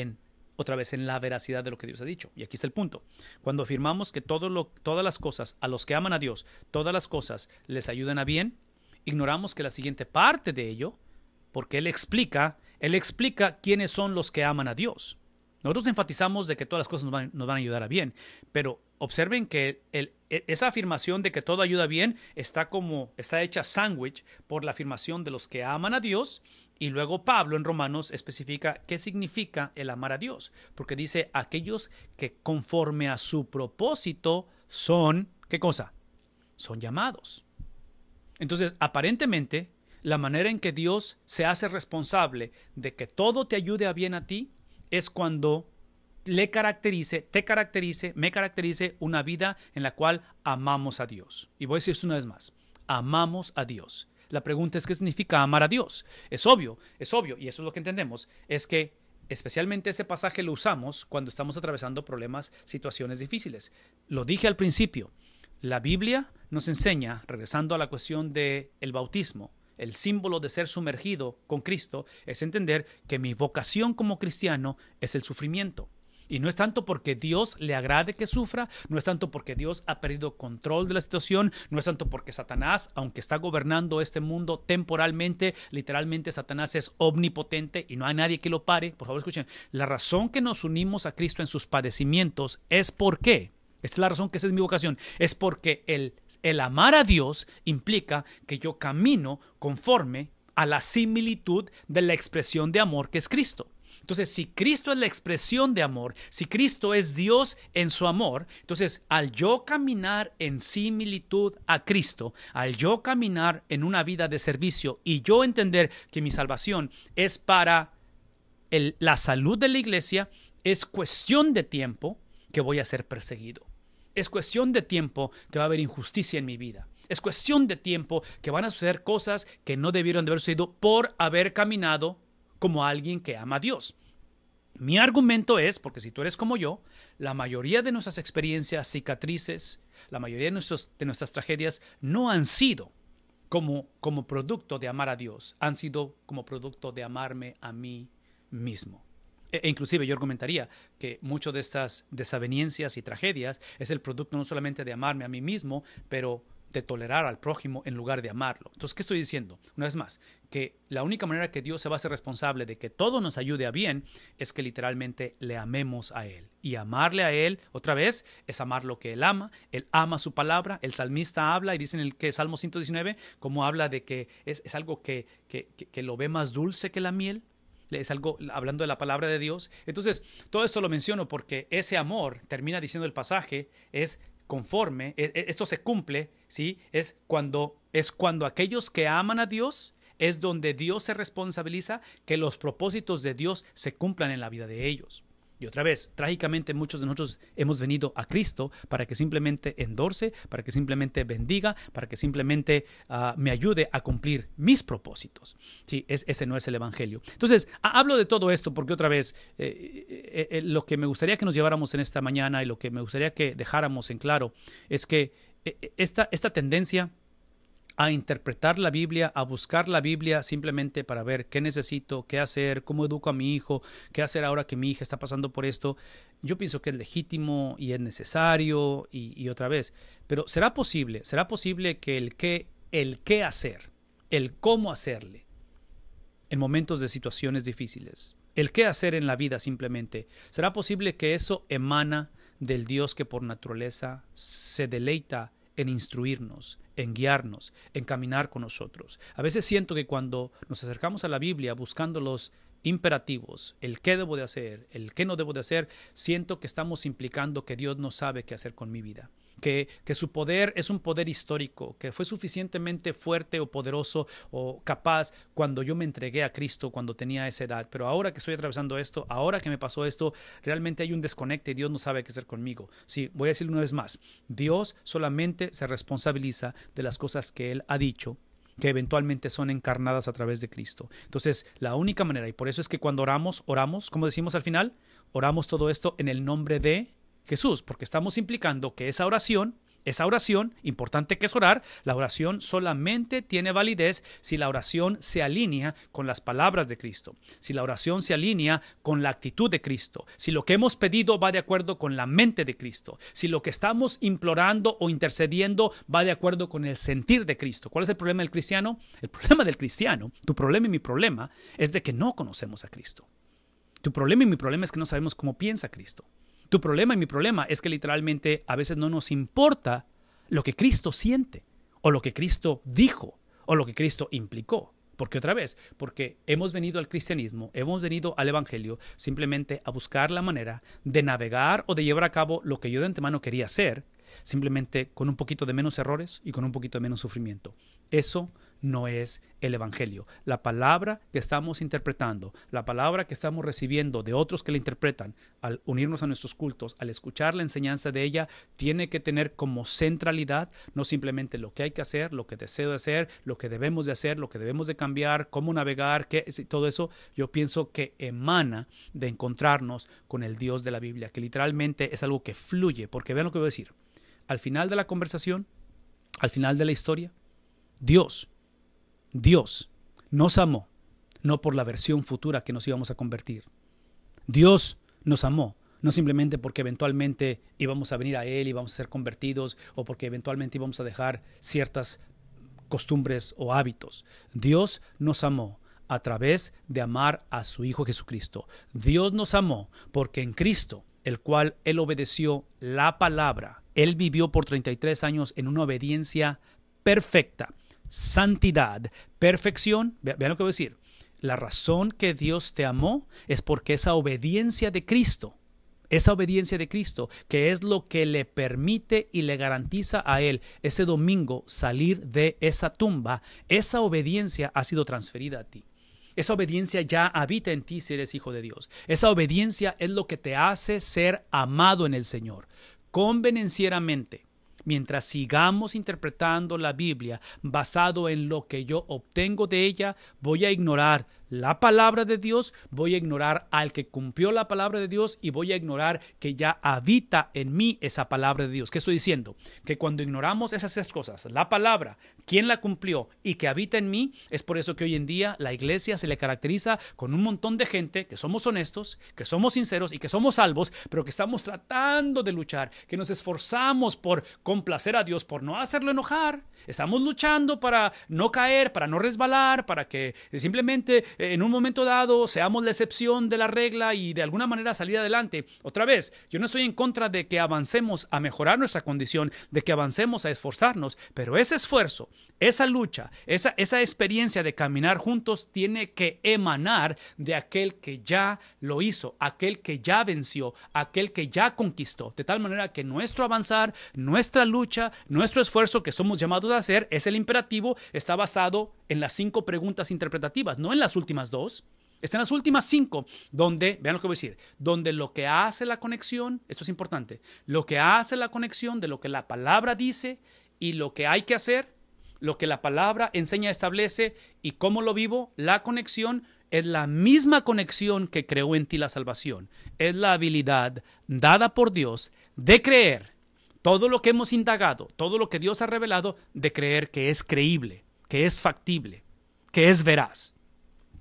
en otra vez en la veracidad de lo que Dios ha dicho. Y aquí está el punto. Cuando afirmamos que todo lo, todas las cosas, a los que aman a Dios, todas las cosas les ayudan a bien, ignoramos que la siguiente parte de ello, porque Él explica, Él explica quiénes son los que aman a Dios. Nosotros enfatizamos de que todas las cosas nos van, a ayudar a bien, pero observen que e, esa afirmación de que todo ayuda bien está como está hecha sándwich por la afirmación de los que aman a Dios y luego Pablo en Romanos especifica qué significa el amar a Dios, porque dice aquellos que conforme a su propósito son, ¿qué cosa? Son llamados. Entonces, aparentemente, la manera en que Dios se hace responsable de que todo te ayude a bien a ti es cuando le caracterice, te caracterice, me caracterice una vida en la cual amamos a Dios. Y voy a decir esto una vez más, amamos a Dios. La pregunta es qué significa amar a Dios. Es obvio, es obvio, y eso es lo que entendemos, es que especialmente ese pasaje lo usamos cuando estamos atravesando problemas, situaciones difíciles. Lo dije al principio, la Biblia nos enseña, regresando a la cuestión del el bautismo, el símbolo de ser sumergido con Cristo, es entender que mi vocación como cristiano es el sufrimiento. Y no es tanto porque Dios le agrade que sufra, no es tanto porque Dios ha perdido control de la situación, no es tanto porque Satanás, aunque está gobernando este mundo temporalmente, literalmente Satanás es omnipotente y no hay nadie que lo pare. Por favor, escuchen, la razón que nos unimos a Cristo en sus padecimientos es porque, esta es la razón que esa es mi vocación, es porque el, el amar a Dios implica que yo camino conforme a la similitud de la expresión de amor que es Cristo. Entonces, si Cristo es la expresión de amor, si Cristo es Dios en su amor, entonces al yo caminar en similitud a Cristo, al yo caminar en una vida de servicio y yo entender que mi salvación es para la salud de la iglesia, es cuestión de tiempo que voy a ser perseguido. Es cuestión de tiempo que va a haber injusticia en mi vida. Es cuestión de tiempo que van a suceder cosas que no debieron de haber sucedido por haber caminado como alguien que ama a Dios. Mi argumento es, porque si tú eres como yo, la mayoría de nuestras experiencias, cicatrices, la mayoría de, nuestros, de nuestras tragedias no han sido como, como producto de amar a Dios, han sido como producto de amarme a mí mismo. E, e inclusive yo argumentaría que muchas de estas desavenencias y tragedias es el producto no solamente de amarme a mí mismo, pero de tolerar al prójimo en lugar de amarlo. Entonces, ¿qué estoy diciendo? Una vez más, que la única manera que Dios se va a hacer responsable de que todo nos ayude a bien es que literalmente le amemos a Él. Y amarle a Él, otra vez, es amar lo que Él ama. Él ama su palabra. El salmista habla y dice en el que Salmo 119, como habla de que es, algo que, que lo ve más dulce que la miel es algo hablando de la palabra de Dios. Entonces, todo esto lo menciono porque ese amor, termina diciendo el pasaje, es conforme, e, e, esto se cumple, ¿sí? Es cuando, es cuando aquellos que aman a Dios es donde Dios se responsabiliza que los propósitos de Dios se cumplan en la vida de ellos. Y otra vez, trágicamente muchos de nosotros hemos venido a Cristo para que simplemente endorse, para que simplemente bendiga, para que simplemente ah, me ayude a cumplir mis propósitos. Sí, ese no es el Evangelio. Entonces, hablo de todo esto porque otra vez, eh, eh, eh, lo que me gustaría que nos lleváramos en esta mañana y lo que me gustaría que dejáramos en claro es que esta tendencia a interpretar la Biblia, a buscar la Biblia simplemente para ver qué necesito, qué hacer, cómo educo a mi hijo, qué hacer ahora que mi hija está pasando por esto. Yo pienso que es legítimo y es necesario y, otra vez. Pero será posible, será posible que el qué, el qué hacer, el cómo hacerle en momentos de situaciones difíciles, el qué hacer en la vida simplemente, será posible que eso emana del Dios que por naturaleza se deleita en instruirnos, en guiarnos, en caminar con nosotros. A veces siento que cuando nos acercamos a la Biblia buscando los imperativos, el qué debo de hacer, el qué no debo de hacer, siento que estamos implicando que Dios no sabe qué hacer con mi vida que, su poder es un poder histórico, que fue suficientemente fuerte o poderoso o capaz cuando yo me entregué a Cristo cuando tenía esa edad. Pero ahora que estoy atravesando esto, ahora que me pasó esto, realmente hay un desconecte y Dios no sabe qué hacer conmigo. Sí, voy a decirlo una vez más. Dios solamente se responsabiliza de las cosas que Él ha dicho que eventualmente son encarnadas a través de Cristo. Entonces, la única manera, y por eso es que cuando oramos, oramos, como decimos al final, oramos todo esto en el nombre de Jesús, porque estamos implicando que esa oración, esa oración, importante que es orar, la oración solamente tiene validez si la oración se alinea con las palabras de Cristo, si la oración se alinea con la actitud de Cristo, si lo que hemos pedido va de acuerdo con la mente de Cristo, si lo que estamos implorando o intercediendo va de acuerdo con el sentir de Cristo. ¿Cuál es el problema del cristiano? El problema del cristiano, tu problema y mi problema, es de que no conocemos a Cristo. Tu problema y mi problema es que no sabemos cómo piensa Cristo. Tu problema y mi problema es que literalmente a veces no nos importa lo que Cristo siente o lo que Cristo dijo o lo que Cristo implicó. Porque otra vez, porque hemos venido al cristianismo, hemos venido al Evangelio simplemente a buscar la manera de navegar o de llevar a cabo lo que yo de antemano quería hacer, simplemente con un poquito de menos errores y con un poquito de menos sufrimiento. Eso no es el Evangelio. La palabra que estamos interpretando, la palabra que estamos recibiendo de otros que la interpretan, al unirnos a nuestros cultos, al escuchar la enseñanza de ella, tiene que tener como centralidad no simplemente lo que hay que hacer, lo que deseo hacer, lo que debemos de hacer, lo que debemos de cambiar, cómo navegar, qué, todo eso, yo pienso que emana de encontrarnos con el Dios de la Biblia, que literalmente es algo que fluye, porque vean lo que voy a decir. Al final de la conversación, al final de la historia, Dios Dios nos amó, no por la versión futura que nos íbamos a convertir. Dios nos amó, no simplemente porque eventualmente íbamos a venir a Él y íbamos a ser convertidos o porque eventualmente íbamos a dejar ciertas costumbres o hábitos. Dios nos amó a través de amar a su Hijo Jesucristo. Dios nos amó porque en Cristo, el cual Él obedeció la palabra, Él vivió por 33 años en una obediencia perfecta santidad, perfección. Vean lo que voy a decir. La razón que Dios te amó es porque esa obediencia de Cristo, esa obediencia de Cristo, que es lo que le permite y le garantiza a Él ese domingo salir de esa tumba, esa obediencia ha sido transferida a ti. Esa obediencia ya habita en ti si eres hijo de Dios. Esa obediencia es lo que te hace ser amado en el Señor. Convenencieramente, Mientras sigamos interpretando la Biblia basado en lo que yo obtengo de ella, voy a ignorar la palabra de Dios, voy a ignorar al que cumplió la palabra de Dios y voy a ignorar que ya habita en mí esa palabra de Dios. ¿Qué estoy diciendo? Que cuando ignoramos esas tres cosas, la palabra, quién la cumplió y que habita en mí, es por eso que hoy en día la iglesia se le caracteriza con un montón de gente que somos honestos, que somos sinceros y que somos salvos, pero que estamos tratando de luchar, que nos esforzamos por complacer a Dios, por no hacerlo enojar. Estamos luchando para no caer, para no resbalar, para que simplemente eh, en un momento dado seamos la excepción de la regla y de alguna manera salir adelante. Otra vez, yo no estoy en contra de que avancemos a mejorar nuestra condición, de que avancemos a esforzarnos, pero ese esfuerzo, esa lucha, esa, esa experiencia de caminar juntos tiene que emanar de aquel que ya lo hizo, aquel que ya venció, aquel que ya conquistó, de tal manera que nuestro avanzar, nuestra lucha, nuestro esfuerzo que somos llamados a hacer es el imperativo, está basado en las cinco preguntas interpretativas, no en las últimas dos. Está en las últimas cinco, donde, vean lo que voy a decir, donde lo que hace la conexión, esto es importante, lo que hace la conexión de lo que la palabra dice y lo que hay que hacer, lo que la palabra enseña, establece y cómo lo vivo, la conexión es la misma conexión que creó en ti la salvación. Es la habilidad dada por Dios de creer todo lo que hemos indagado, todo lo que Dios ha revelado, de creer que es creíble que es factible, que es veraz.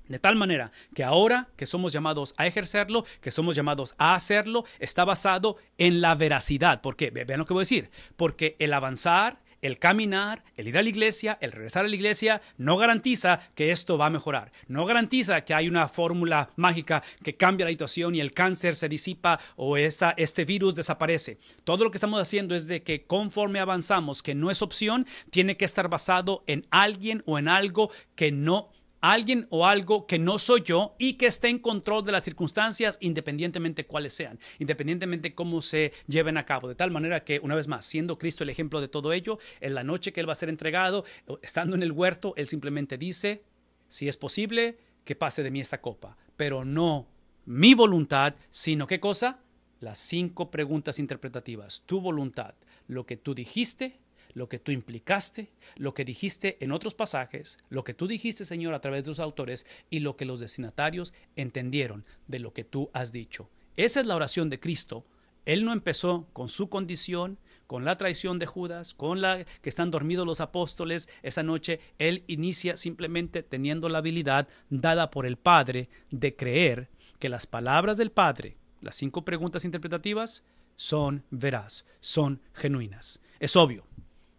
De tal manera que ahora que somos llamados a ejercerlo, que somos llamados a hacerlo, está basado en la veracidad. ¿Por qué? Vean lo que voy a decir. Porque el avanzar, el caminar, el ir a la iglesia, el regresar a la iglesia, no garantiza que esto va a mejorar. No garantiza que hay una fórmula mágica que cambia la situación y el cáncer se disipa o este virus desaparece. Todo lo que estamos haciendo es de que conforme avanzamos, que no es opción, tiene que estar basado en alguien o en algo que no alguien o algo que no soy yo y que esté en control de las circunstancias independientemente cuáles sean, independientemente cómo se lleven a cabo. De tal manera que, una vez más, siendo Cristo el ejemplo de todo ello, en la noche que Él va a ser entregado, estando en el huerto, Él simplemente dice, si es posible, que pase de mí esta copa, pero no mi voluntad, sino qué cosa? Las cinco preguntas interpretativas, tu voluntad, lo que tú dijiste, lo que tú implicaste, lo que dijiste en otros pasajes, lo que tú dijiste, Señor, a través de tus autores y lo que los destinatarios entendieron de lo que tú has dicho. Esa es la oración de Cristo. Él no empezó con su condición, con la traición de Judas, con la que están dormidos los apóstoles esa noche. Él inicia simplemente teniendo la habilidad dada por el Padre de creer que las palabras del Padre, las cinco preguntas interpretativas, son veraz, son genuinas. Es obvio,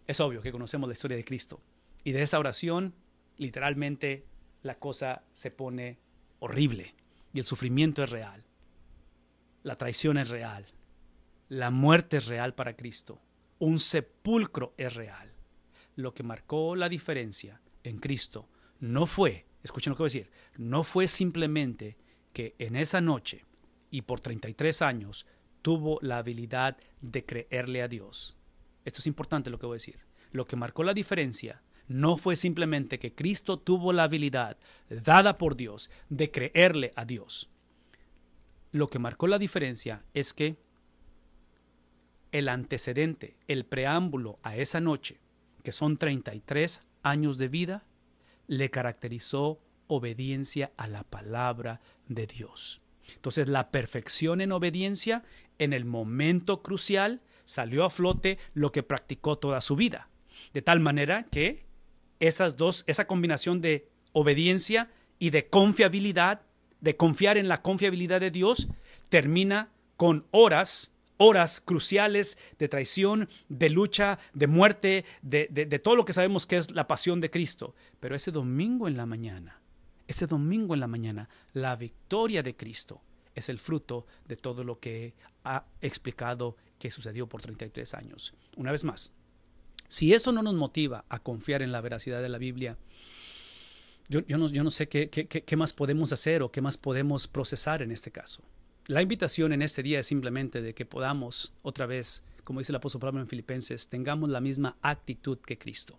es obvio que conocemos la historia de Cristo. Y de esa oración, literalmente, la cosa se pone horrible. Y el sufrimiento es real. La traición es real. La muerte es real para Cristo. Un sepulcro es real. Lo que marcó la diferencia en Cristo no fue, escuchen lo que voy a decir, no fue simplemente que en esa noche y por 33 años tuvo la habilidad de creerle a Dios esto es importante lo que voy a decir, lo que marcó la diferencia no fue simplemente que Cristo tuvo la habilidad dada por Dios de creerle a Dios. Lo que marcó la diferencia es que el antecedente, el preámbulo a esa noche, que son 33 años de vida, le caracterizó obediencia a la palabra de Dios. Entonces la perfección en obediencia en el momento crucial salió a flote lo que practicó toda su vida. De tal manera que esas dos, esa combinación de obediencia y de confiabilidad, de confiar en la confiabilidad de Dios, termina con horas, horas cruciales de traición, de lucha, de muerte, de, todo lo que sabemos que es la pasión de Cristo. Pero ese domingo en la mañana, ese domingo en la mañana, la victoria de Cristo es el fruto de todo lo que ha explicado que sucedió por 33 años. Una vez más, si eso no nos motiva a confiar en la veracidad de la Biblia, yo, yo, no, sé qué, qué, más podemos hacer o qué más podemos procesar en este caso. La invitación en este día es simplemente de que podamos otra vez, como dice el apóstol Pablo en Filipenses, tengamos la misma actitud que Cristo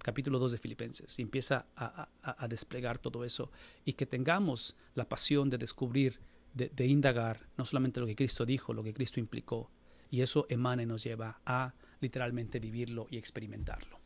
capítulo 2 de Filipenses, y empieza a, desplegar todo eso y que tengamos la pasión de descubrir, de, indagar, no solamente lo que Cristo dijo, lo que Cristo implicó, y eso emane y nos lleva a literalmente vivirlo y experimentarlo.